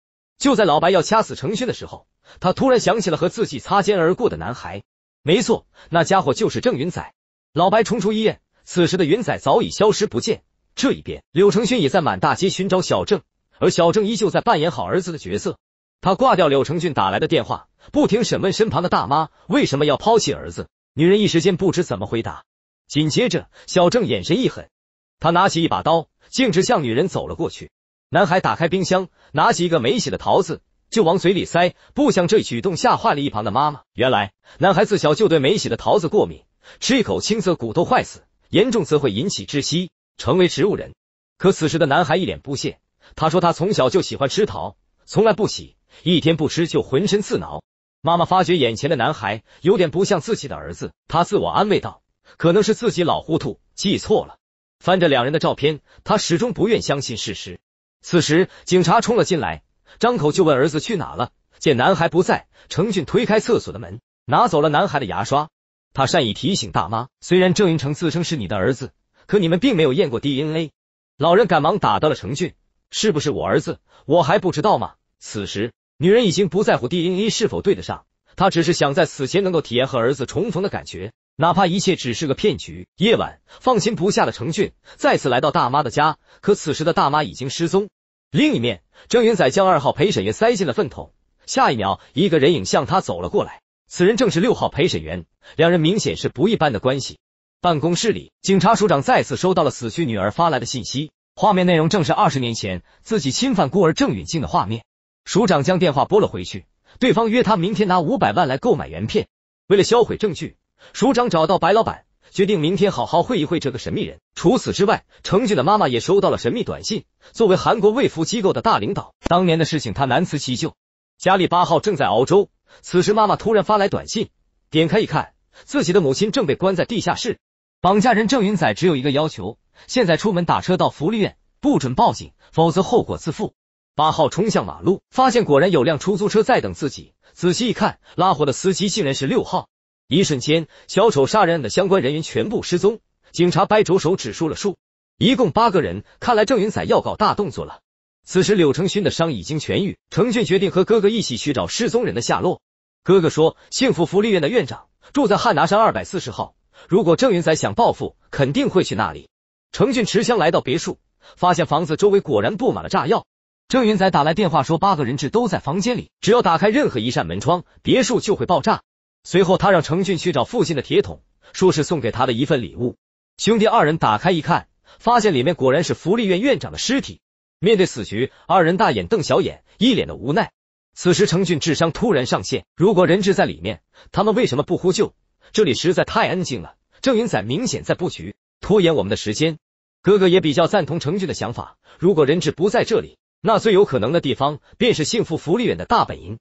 就在老白要掐死程勋的时候，他突然想起了和自己擦肩而过的男孩。没错，那家伙就是郑云仔。老白冲出医院，此时的云仔早已消失不见。这一边，柳承勋也在满大街寻找小郑，而小郑依旧在扮演好儿子的角色。他挂掉柳承俊打来的电话，不停审问身旁的大妈为什么要抛弃儿子。女人一时间不知怎么回答。紧接着，小郑眼神一狠，他拿起一把刀，径直向女人走了过去。男孩打开冰箱，拿起一个没洗的桃子就往嘴里塞，不想这举动吓坏了一旁的妈妈。原来，男孩自小就对没洗的桃子过敏，吃一口青则骨头坏死，严重则会引起窒息，成为植物人。可此时的男孩一脸不屑，他说他从小就喜欢吃桃，从来不洗，一天不吃就浑身刺挠。妈妈发觉眼前的男孩有点不像自己的儿子，他自我安慰道：“可能是自己老糊涂，记错了。”翻着两人的照片，他始终不愿相信事实。此时，警察冲了进来，张口就问儿子去哪了。见男孩不在，程俊推开厕所的门，拿走了男孩的牙刷。他善意提醒大妈，虽然郑云成自称是你的儿子，可你们并没有验过 DNA。老人赶忙打断了程俊：“是不是我儿子？我还不知道吗？”此时，女人已经不在乎 DNA 是否对得上，她只是想在死前能够体验和儿子重逢的感觉。哪怕一切只是个骗局。夜晚，放心不下的程俊再次来到大妈的家，可此时的大妈已经失踪。另一面，郑云仔将二号陪审员塞进了粪桶。下一秒，一个人影向他走了过来，此人正是六号陪审员，两人明显是不一般的关系。办公室里，警察署长再次收到了死去女儿发来的信息，画面内容正是二十年前自己侵犯孤儿郑允静的画面。署长将电话拨了回去，对方约他明天拿五百万来购买原片，为了销毁证据。署长找到白老板，决定明天好好会一会这个神秘人。除此之外，程俊的妈妈也收到了神秘短信。作为韩国卫福机构的大领导，当年的事情他难辞其咎。家里八号正在熬粥，此时妈妈突然发来短信，点开一看，自己的母亲正被关在地下室。绑架人郑云仔只有一个要求：现在出门打车到福利院，不准报警，否则后果自负。八号冲向马路，发现果然有辆出租车在等自己。仔细一看，拉货的司机竟然是六号。一瞬间，小丑杀人案的相关人员全部失踪。警察掰着手指数了数，一共八个人。看来郑云仔要搞大动作了。此时，柳成勋的伤已经痊愈，程俊决定和哥哥一起去找失踪人的下落。哥哥说：“幸福福利院的院长住在汉拿山二百四十号，如果郑云仔想报复，肯定会去那里。”程俊持枪来到别墅，发现房子周围果然布满了炸药。郑云仔打来电话说：“八个人质都在房间里，只要打开任何一扇门窗，别墅就会爆炸。”随后，他让程俊去找附近的铁桶，说是送给他的一份礼物。兄弟二人打开一看，发现里面果然是福利院院长的尸体。面对死局，二人大眼瞪小眼，一脸的无奈。此时，程俊智商突然上线，如果人质在里面，他们为什么不呼救？这里实在太安静了，郑云仔明显在布局，拖延我们的时间。哥哥也比较赞同程俊的想法，如果人质不在这里，那最有可能的地方便是幸福福利院的大本营。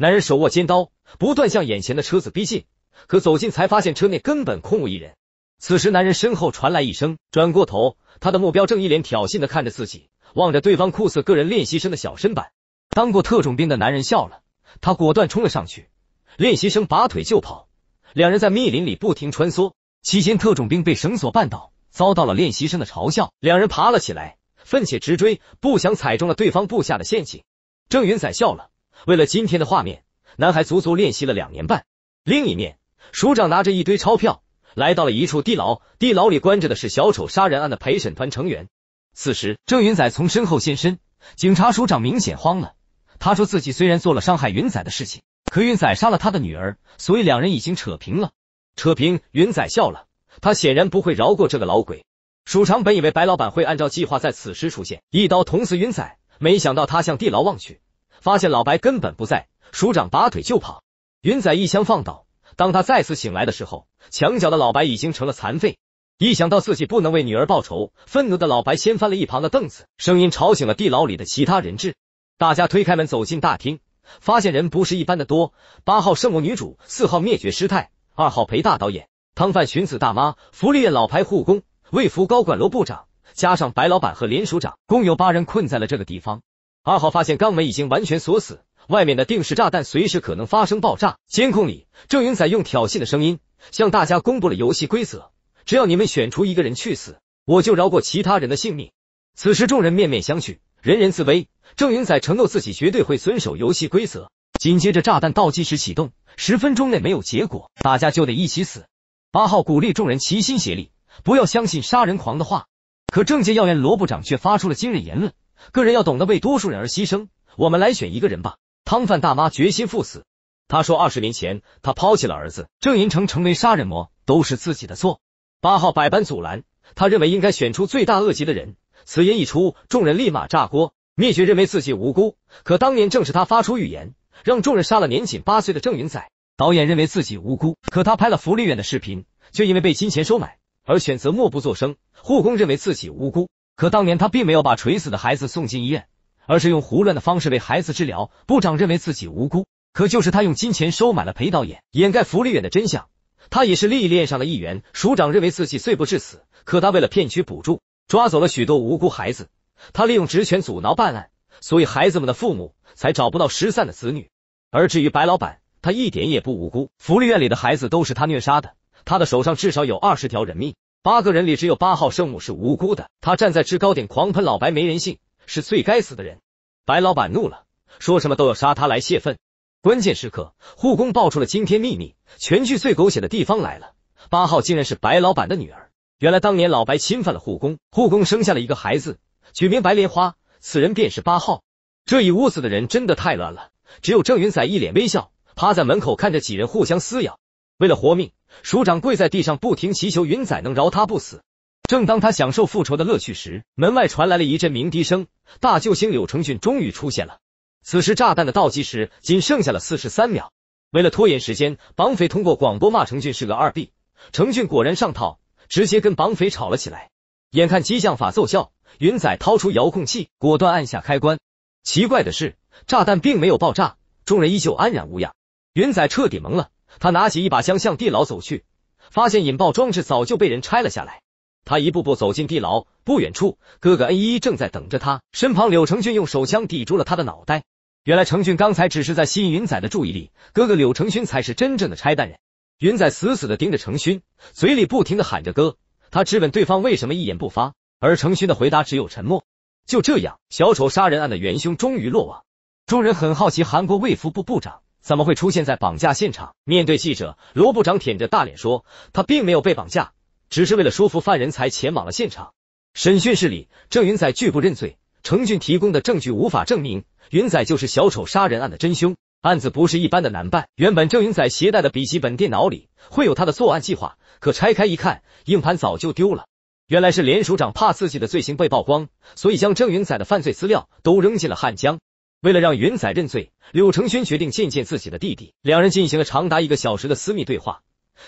男人手握尖刀，不断向眼前的车子逼近。可走近才发现车内根本空无一人。此时，男人身后传来一声，转过头，他的目标正一脸挑衅的看着自己。望着对方酷似个人练习生的小身板，当过特种兵的男人笑了。他果断冲了上去，练习生拔腿就跑。两人在密林里不停穿梭，期间特种兵被绳索绊倒，遭到了练习生的嘲笑。两人爬了起来，奋起直追，不想踩中了对方布下的陷阱。郑云仔笑了。为了今天的画面，男孩足足练习了两年半。另一面，署长拿着一堆钞票来到了一处地牢，地牢里关着的是小丑杀人案的陪审团成员。此时，郑云仔从身后现身，警察署长明显慌了。他说：“自己虽然做了伤害云仔的事情，可云仔杀了他的女儿，所以两人已经扯平了。”扯平，云仔笑了，他显然不会饶过这个老鬼。署长本以为白老板会按照计划在此时出现，一刀捅死云仔，没想到他向地牢望去。发现老白根本不在，署长拔腿就跑，云仔一枪放倒。当他再次醒来的时候，墙角的老白已经成了残废。一想到自己不能为女儿报仇，愤怒的老白掀翻了一旁的凳子，声音吵醒了地牢里的其他人质。大家推开门走进大厅，发现人不是一般的多：八号圣母女主，四号灭绝师太，二号裴大导演，汤饭寻子大妈，福利院老牌护工，魏福高管罗部长，加上白老板和林署长，共有八人困在了这个地方。二号发现钢门已经完全锁死，外面的定时炸弹随时可能发生爆炸。监控里，郑云仔用挑衅的声音向大家公布了游戏规则：只要你们选出一个人去死，我就饶过其他人的性命。此时众人面面相觑，人人自危。郑云仔承诺自己绝对会遵守游戏规则。紧接着，炸弹倒计时启动，十分钟内没有结果，大家就得一起死。八号鼓励众人齐心协力，不要相信杀人狂的话。可政界要员罗部长却发出了惊人言论。个人要懂得为多数人而牺牲。我们来选一个人吧。汤饭大妈决心赴死。她说，二十年前她抛弃了儿子郑银成，成为杀人魔，都是自己的错。八号百般阻拦，他认为应该选出罪大恶极的人。此言一出，众人立马炸锅。灭绝认为自己无辜，可当年正是他发出预言，让众人杀了年仅八岁的郑云宰。导演认为自己无辜，可他拍了福利院的视频，却因为被金钱收买而选择默不作声。护工认为自己无辜。可当年他并没有把垂死的孩子送进医院，而是用胡乱的方式为孩子治疗。部长认为自己无辜，可就是他用金钱收买了裴导演，掩盖福利院的真相。他也是利益链上的一员。署长认为自己罪不至死，可他为了骗取补助，抓走了许多无辜孩子。他利用职权阻挠办案，所以孩子们的父母才找不到失散的子女。而至于白老板，他一点也不无辜。福利院里的孩子都是他虐杀的，他的手上至少有二十条人命。八个人里只有八号圣母是无辜的，他站在制高点狂喷老白没人性，是最该死的人。白老板怒了，说什么都要杀他来泄愤。关键时刻，护工爆出了惊天秘密，全剧最狗血的地方来了，八号竟然是白老板的女儿。原来当年老白侵犯了护工，护工生下了一个孩子，取名白莲花，此人便是八号。这一屋子的人真的太乱了，只有郑云仔一脸微笑，趴在门口看着几人互相撕咬。为了活命，署长跪在地上不停祈求云仔能饶他不死。正当他享受复仇的乐趣时，门外传来了一阵鸣笛声，大救星柳成俊终于出现了。此时炸弹的倒计时仅剩下了四十三秒。为了拖延时间，绑匪通过广播骂成俊是个二逼，成俊果然上套，直接跟绑匪吵了起来。眼看激将法奏效，云仔掏出遥控器，果断按下开关。奇怪的是，炸弹并没有爆炸，众人依旧安然无恙。云仔彻底懵了。他拿起一把枪向地牢走去，发现引爆装置早就被人拆了下来。他一步步走进地牢，不远处哥哥恩一正在等着他。身旁柳成俊用手枪抵住了他的脑袋。原来成俊刚才只是在吸引云仔的注意力，哥哥柳成勋才是真正的拆弹人。云仔死死的盯着成勋，嘴里不停的喊着哥。他质问对方为什么一言不发，而成勋的回答只有沉默。就这样，小丑杀人案的元凶终于落网。众人很好奇韩国卫福部部长。怎么会出现在绑架现场？面对记者，罗部长舔着大脸说，他并没有被绑架，只是为了说服犯人才前往了现场。审讯室里，郑云仔拒不认罪，程俊提供的证据无法证明云仔就是小丑杀人案的真凶。案子不是一般的难办。原本郑云仔携带的笔记本电脑里会有他的作案计划，可拆开一看，硬盘早就丢了。原来是连署长怕自己的罪行被曝光，所以将郑云仔的犯罪资料都扔进了汉江。为了让云仔认罪，柳承勋决定见见自己的弟弟。两人进行了长达一个小时的私密对话，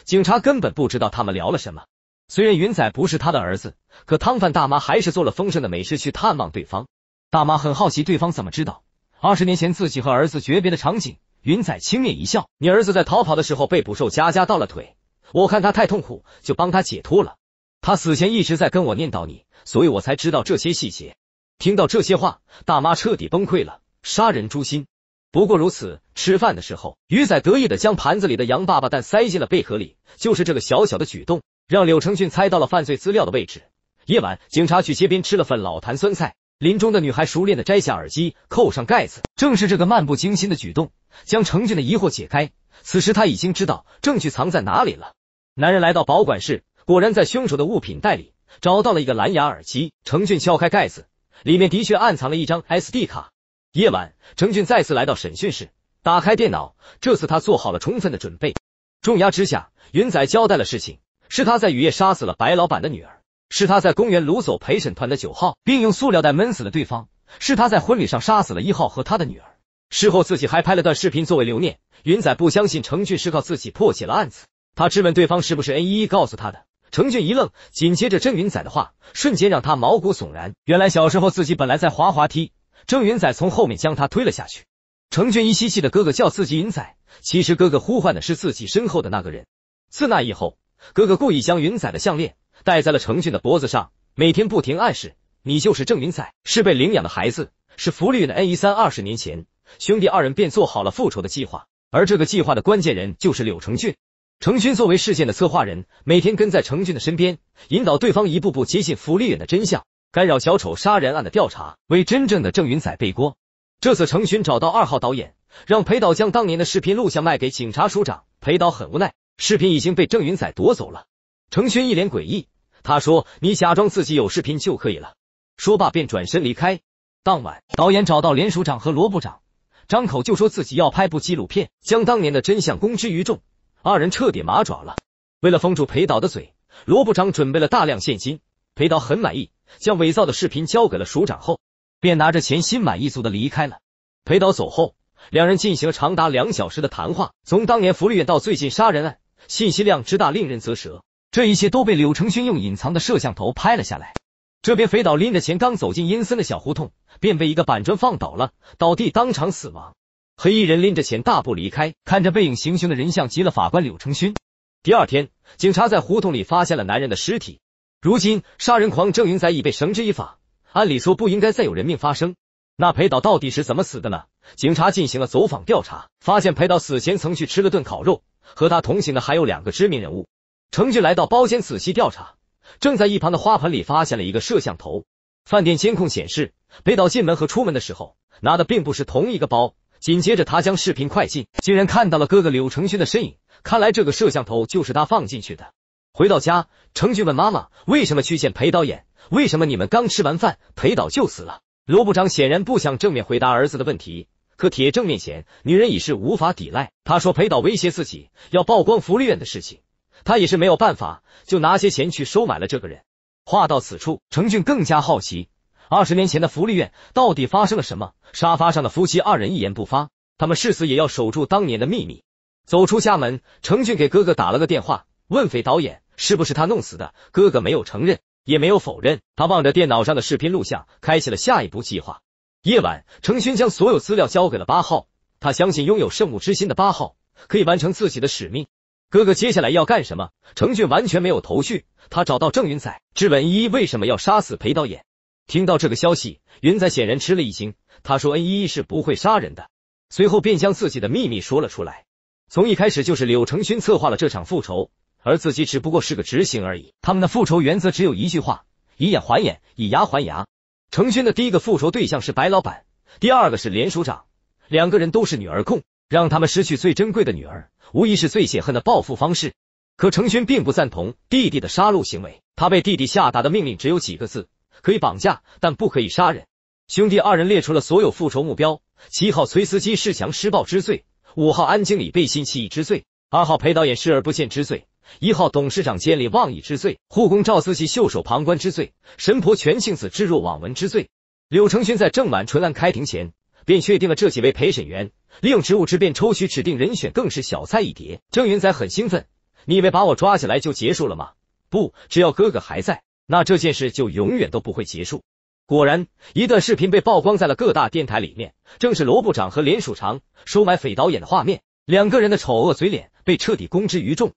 警察根本不知道他们聊了什么。虽然云仔不是他的儿子，可汤饭大妈还是做了丰盛的美食去探望对方。大妈很好奇对方怎么知道二十年前自己和儿子诀别的场景。云仔轻蔑一笑：“你儿子在逃跑的时候被捕，受家家到了腿。我看他太痛苦，就帮他解脱了。他死前一直在跟我念叨你，所以我才知道这些细节。”听到这些话，大妈彻底崩溃了。杀人诛心，不过如此。吃饭的时候，鱼仔得意的将盘子里的羊爸爸蛋塞进了贝壳里。就是这个小小的举动，让柳成俊猜到了犯罪资料的位置。夜晚，警察去街边吃了份老坛酸菜。林中的女孩熟练的摘下耳机，扣上盖子。正是这个漫不经心的举动，将成俊的疑惑解开。此时他已经知道证据藏在哪里了。男人来到保管室，果然在凶手的物品袋里找到了一个蓝牙耳机。成俊撬开盖子，里面的确暗藏了一张 SD 卡。夜晚，程俊再次来到审讯室，打开电脑。这次他做好了充分的准备。重压之下，云仔交代了事情：是他在雨夜杀死了白老板的女儿；是他在公园掳走陪审团的九号，并用塑料袋闷死了对方；是他在婚礼上杀死了一号和他的女儿。事后自己还拍了段视频作为留念。云仔不相信程俊是靠自己破解了案子，他质问对方是不是 A 一一告诉他的。程俊一愣，紧接着郑云仔的话瞬间让他毛骨悚然。原来小时候自己本来在滑滑梯。郑云仔从后面将他推了下去。程俊依稀记得哥哥叫自己云仔，其实哥哥呼唤的是自己身后的那个人。自那以后，哥哥故意将云仔的项链戴在了程俊的脖子上，每天不停暗示：“你就是郑云仔，是被领养的孩子，是福利院的 N 一三。”二十年前，兄弟二人便做好了复仇的计划，而这个计划的关键人就是柳成俊。程勋作为事件的策划人，每天跟在程俊的身边，引导对方一步步接近福利院的真相。干扰小丑杀人案的调查，为真正的郑云仔背锅。这次程勋找到二号导演，让裴导将当年的视频录像卖给警察署长。裴导很无奈，视频已经被郑云仔夺走了。程勋一脸诡异，他说：“你假装自己有视频就可以了。”说罢便转身离开。当晚，导演找到连署长和罗部长，张口就说自己要拍部纪录片，将当年的真相公之于众。二人彻底麻爪了。为了封住裴导的嘴，罗部长准备了大量现金，裴导很满意。将伪造的视频交给了署长后，便拿着钱心满意足的离开了。裴导走后，两人进行了长达两小时的谈话，从当年福利院到最近杀人案，信息量之大令人啧舌。这一切都被柳承勋用隐藏的摄像头拍了下来。这边肥导拎着钱刚走进阴森的小胡同，便被一个板砖放倒了，倒地当场死亡。黑衣人拎着钱大步离开，看着背影行凶的人像极了法官柳承勋。第二天，警察在胡同里发现了男人的尸体。如今杀人狂郑云宰已被绳之以法，按理说不应该再有人命发生。那裴导到底是怎么死的呢？警察进行了走访调查，发现裴导死前曾去吃了顿烤肉，和他同行的还有两个知名人物。程俊来到包间仔细调查，正在一旁的花盆里发现了一个摄像头。饭店监控显示，裴导进门和出门的时候拿的并不是同一个包。紧接着他将视频快进，竟然看到了哥哥柳承勋的身影。看来这个摄像头就是他放进去的。回到家，程俊问妈妈：“为什么去见裴导演？为什么你们刚吃完饭，裴导就死了？”罗部长显然不想正面回答儿子的问题，可铁证面前，女人已是无法抵赖。他说：“裴导威胁自己要曝光福利院的事情，他也是没有办法，就拿些钱去收买了这个人。”话到此处，程俊更加好奇，二十年前的福利院到底发生了什么？沙发上的夫妻二人一言不发，他们誓死也要守住当年的秘密。走出家门，程俊给哥哥打了个电话，问裴导演。是不是他弄死的？哥哥没有承认，也没有否认。他望着电脑上的视频录像，开启了下一步计划。夜晚，程勋将所有资料交给了八号，他相信拥有圣母之心的八号可以完成自己的使命。哥哥接下来要干什么？程俊完全没有头绪。他找到郑云仔，质问依依为什么要杀死裴导演。听到这个消息，云仔显然吃了一惊。他说：“n 依依是不会杀人的。”随后便将自己的秘密说了出来。从一开始就是柳成勋策划了这场复仇。而自己只不过是个执行而已。他们的复仇原则只有一句话：以眼还眼，以牙还牙。程轩的第一个复仇对象是白老板，第二个是连署长，两个人都是女儿控，让他们失去最珍贵的女儿，无疑是最解恨的报复方式。可程轩并不赞同弟弟的杀戮行为，他被弟弟下达的命令只有几个字：可以绑架，但不可以杀人。兄弟二人列出了所有复仇目标：七号崔司机恃强施暴之罪，五号安经理背信弃义之罪，二号裴导演视而不见之罪。一号董事长监礼妄议之罪，护工赵思琪袖手旁观之罪，神婆全庆子置若罔闻之罪。柳承勋在郑满纯案开庭前便确定了这几位陪审员，利用职务之便抽取指定人选更是小菜一碟。郑云仔很兴奋，你以为把我抓起来就结束了吗？不，只要哥哥还在，那这件事就永远都不会结束。果然，一段视频被曝光在了各大电台里面，正是罗部长和连署长收买匪导演的画面，两个人的丑恶嘴脸被彻底公之于众。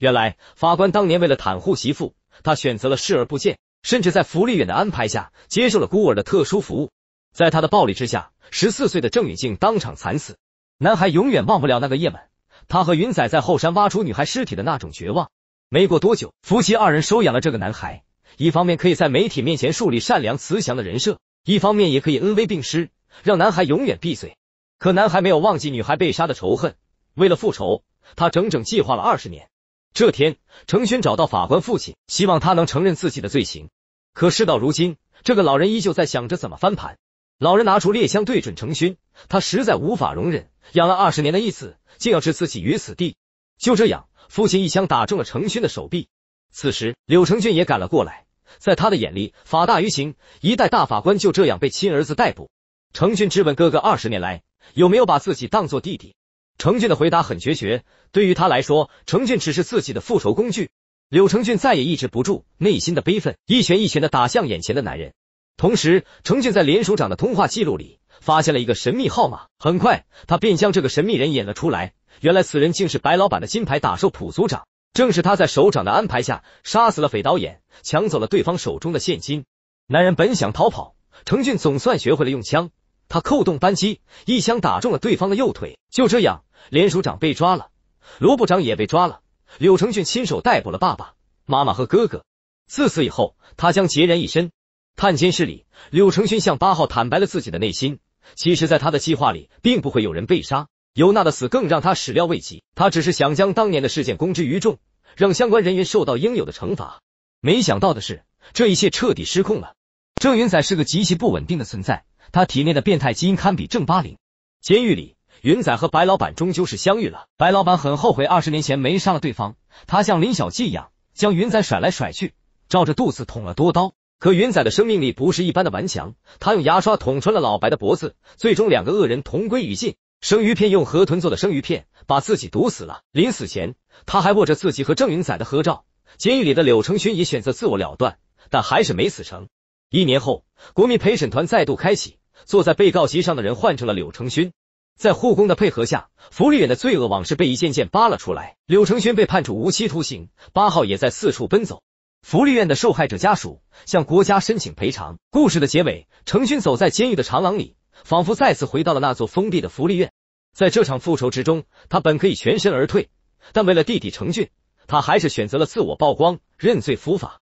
原来法官当年为了袒护媳妇，他选择了视而不见，甚至在福利院的安排下接受了孤儿的特殊服务。在他的暴力之下，十四岁的郑允静当场惨死。男孩永远忘不了那个夜晚，他和云仔在后山挖出女孩尸体的那种绝望。没过多久，夫妻二人收养了这个男孩，一方面可以在媒体面前树立善良慈祥的人设，一方面也可以恩威并施，让男孩永远闭嘴。可男孩没有忘记女孩被杀的仇恨，为了复仇，他整整计划了二十年。这天，程勋找到法官父亲，希望他能承认自己的罪行。可事到如今，这个老人依旧在想着怎么翻盘。老人拿出猎枪对准程勋，他实在无法容忍养了二十年的义子竟要置自己于死地。就这样，父亲一枪打中了程勋的手臂。此时，柳成俊也赶了过来，在他的眼里，法大于情，一代大法官就这样被亲儿子逮捕。程勋质问哥哥：二十年来，有没有把自己当做弟弟？程俊的回答很决绝，对于他来说，程俊只是自己的复仇工具。柳成俊再也抑制不住内心的悲愤，一拳一拳的打向眼前的男人。同时，程俊在连署长的通话记录里发现了一个神秘号码，很快他便将这个神秘人引了出来。原来此人竟是白老板的金牌打手朴组长，正是他在首长的安排下杀死了匪导演，抢走了对方手中的现金。男人本想逃跑，程俊总算学会了用枪，他扣动扳机，一枪打中了对方的右腿，就这样。连署长被抓了，罗部长也被抓了，柳承俊亲手逮捕了爸爸妈妈和哥哥。自此以后，他将孑然一身。探监室里，柳承勋向八号坦白了自己的内心。其实，在他的计划里，并不会有人被杀。尤娜的死更让他始料未及。他只是想将当年的事件公之于众，让相关人员受到应有的惩罚。没想到的是，这一切彻底失控了。郑云仔是个极其不稳定的存在，他体内的变态基因堪比郑八零。监狱里。云仔和白老板终究是相遇了，白老板很后悔二十年前没杀了对方。他像林小季一样，将云仔甩来甩去，照着肚子捅了多刀。可云仔的生命力不是一般的顽强，他用牙刷捅穿了老白的脖子，最终两个恶人同归于尽。生鱼片用河豚做的生鱼片，把自己毒死了。临死前，他还握着自己和郑云仔的合照。监狱里的柳承勋也选择自我了断，但还是没死成。一年后，国民陪审团再度开启，坐在被告席上的人换成了柳承勋。在护工的配合下，福利院的罪恶往事被一件件扒了出来。柳成轩被判处无期徒刑，八号也在四处奔走。福利院的受害者家属向国家申请赔偿。故事的结尾，成勋走在监狱的长廊里，仿佛再次回到了那座封闭的福利院。在这场复仇之中，他本可以全身而退，但为了弟弟成俊，他还是选择了自我曝光、认罪伏法。